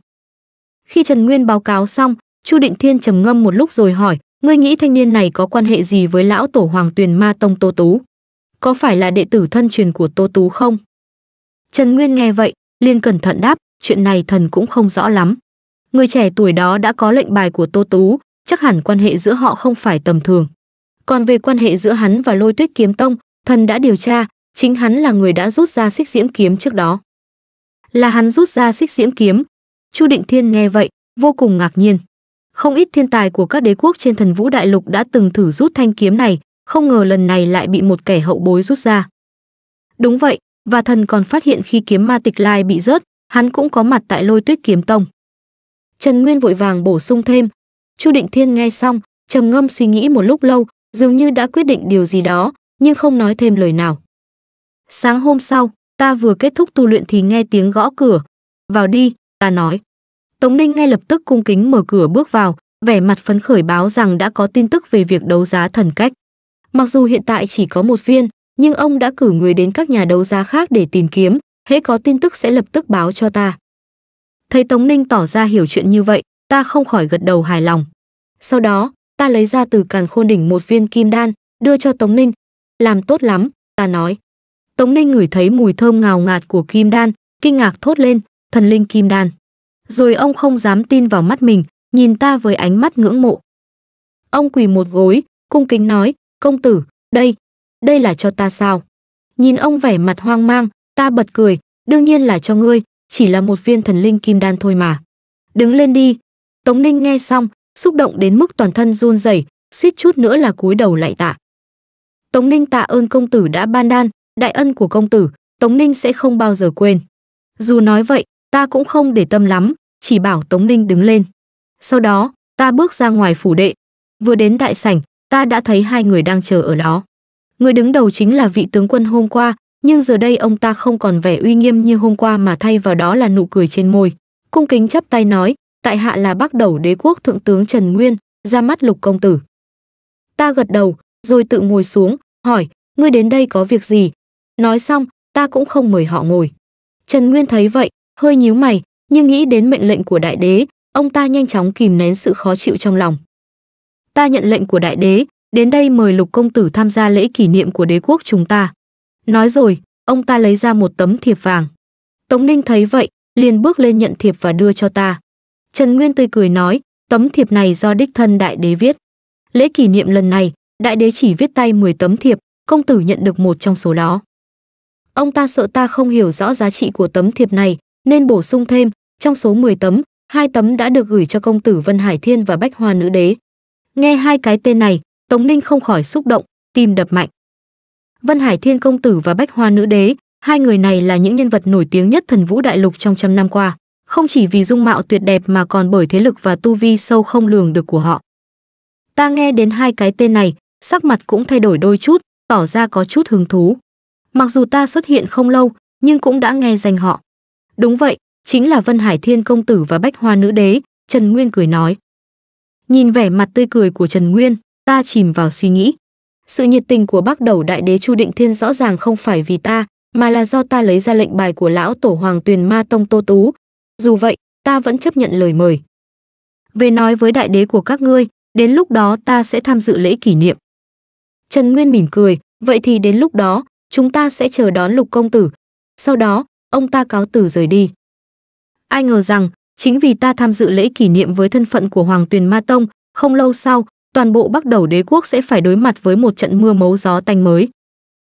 Khi Trần Nguyên báo cáo xong, Chu Định Thiên trầm ngâm một lúc rồi hỏi, ngươi nghĩ thanh niên này có quan hệ gì với lão tổ Hoàng Tuyền Ma Tông Tô Tú? Có phải là đệ tử thân truyền của Tô Tú không? Trần Nguyên nghe vậy, liền cẩn thận đáp, chuyện này thần cũng không rõ lắm. Người trẻ tuổi đó đã có lệnh bài của Tô Tú, chắc hẳn quan hệ giữa họ không phải tầm thường. Còn về quan hệ giữa hắn và Lôi Tuyết Kiếm Tông, thần đã điều tra, Chính hắn là người đã rút ra xích diễm kiếm trước đó. Là hắn rút ra xích diễm kiếm. Chu Định Thiên nghe vậy, vô cùng ngạc nhiên. Không ít thiên tài của các đế quốc trên thần vũ đại lục đã từng thử rút thanh kiếm này, không ngờ lần này lại bị một kẻ hậu bối rút ra. Đúng vậy, và thần còn phát hiện khi kiếm ma tịch lai bị rớt, hắn cũng có mặt tại lôi tuyết kiếm tông. Trần Nguyên vội vàng bổ sung thêm. Chu Định Thiên nghe xong, trầm ngâm suy nghĩ một lúc lâu, dường như đã quyết định điều gì đó, nhưng không nói thêm lời nào. Sáng hôm sau, ta vừa kết thúc tu luyện thì nghe tiếng gõ cửa. Vào đi, ta nói. Tống Ninh ngay lập tức cung kính mở cửa bước vào, vẻ mặt phấn khởi báo rằng đã có tin tức về việc đấu giá thần cách. Mặc dù hiện tại chỉ có một viên, nhưng ông đã cử người đến các nhà đấu giá khác để tìm kiếm, hễ có tin tức sẽ lập tức báo cho ta. Thấy Tống Ninh tỏ ra hiểu chuyện như vậy, ta không khỏi gật đầu hài lòng. Sau đó, ta lấy ra từ càn khôn đỉnh một viên kim đan, đưa cho Tống Ninh. Làm tốt lắm, ta nói. Tống Ninh ngửi thấy mùi thơm ngào ngạt của kim đan, kinh ngạc thốt lên, thần linh kim đan. Rồi ông không dám tin vào mắt mình, nhìn ta với ánh mắt ngưỡng mộ. Ông quỳ một gối, cung kính nói, công tử, đây, đây là cho ta sao? Nhìn ông vẻ mặt hoang mang, ta bật cười, đương nhiên là cho ngươi, chỉ là một viên thần linh kim đan thôi mà. Đứng lên đi. Tống Ninh nghe xong, xúc động đến mức toàn thân run rẩy, suýt chút nữa là cúi đầu lại tạ. Tống Ninh tạ ơn công tử đã ban đan, đại ân của công tử, Tống Ninh sẽ không bao giờ quên. Dù nói vậy, ta cũng không để tâm lắm, chỉ bảo Tống Ninh đứng lên. Sau đó, ta bước ra ngoài phủ đệ. Vừa đến đại sảnh, ta đã thấy hai người đang chờ ở đó. Người đứng đầu chính là vị tướng quân hôm qua, nhưng giờ đây ông ta không còn vẻ uy nghiêm như hôm qua mà thay vào đó là nụ cười trên môi. Cung kính chắp tay nói, tại hạ là bác đầu đế quốc thượng tướng Trần Nguyên, ra mắt lục công tử. Ta gật đầu, rồi tự ngồi xuống, hỏi, ngươi đến đây có việc gì, nói xong ta cũng không mời họ ngồi trần nguyên thấy vậy hơi nhíu mày nhưng nghĩ đến mệnh lệnh của đại đế ông ta nhanh chóng kìm nén sự khó chịu trong lòng ta nhận lệnh của đại đế đến đây mời lục công tử tham gia lễ kỷ niệm của đế quốc chúng ta nói rồi ông ta lấy ra một tấm thiệp vàng tống ninh thấy vậy liền bước lên nhận thiệp và đưa cho ta trần nguyên tươi cười nói tấm thiệp này do đích thân đại đế viết lễ kỷ niệm lần này đại đế chỉ viết tay 10 tấm thiệp công tử nhận được một trong số đó Ông ta sợ ta không hiểu rõ giá trị của tấm thiệp này, nên bổ sung thêm, trong số 10 tấm, hai tấm đã được gửi cho công tử Vân Hải Thiên và Bách Hoa Nữ Đế. Nghe hai cái tên này, Tống Ninh không khỏi xúc động, tim đập mạnh. Vân Hải Thiên công tử và Bách Hoa Nữ Đế, hai người này là những nhân vật nổi tiếng nhất thần vũ đại lục trong trăm năm qua, không chỉ vì dung mạo tuyệt đẹp mà còn bởi thế lực và tu vi sâu không lường được của họ. Ta nghe đến hai cái tên này, sắc mặt cũng thay đổi đôi chút, tỏ ra có chút hứng thú. Mặc dù ta xuất hiện không lâu, nhưng cũng đã nghe danh họ. Đúng vậy, chính là Vân Hải Thiên Công Tử và Bách Hoa Nữ Đế, Trần Nguyên cười nói. Nhìn vẻ mặt tươi cười của Trần Nguyên, ta chìm vào suy nghĩ. Sự nhiệt tình của bác đầu đại đế Chu Định Thiên rõ ràng không phải vì ta, mà là do ta lấy ra lệnh bài của lão tổ hoàng tuyền ma tông Tô Tú. Dù vậy, ta vẫn chấp nhận lời mời. Về nói với đại đế của các ngươi, đến lúc đó ta sẽ tham dự lễ kỷ niệm. Trần Nguyên mỉm cười, vậy thì đến lúc đó, chúng ta sẽ chờ đón lục công tử. Sau đó, ông ta cáo từ rời đi. Ai ngờ rằng, chính vì ta tham dự lễ kỷ niệm với thân phận của Hoàng Tuyền Ma Tông, không lâu sau, toàn bộ Bắc Đầu Đế quốc sẽ phải đối mặt với một trận mưa mấu gió tanh mới.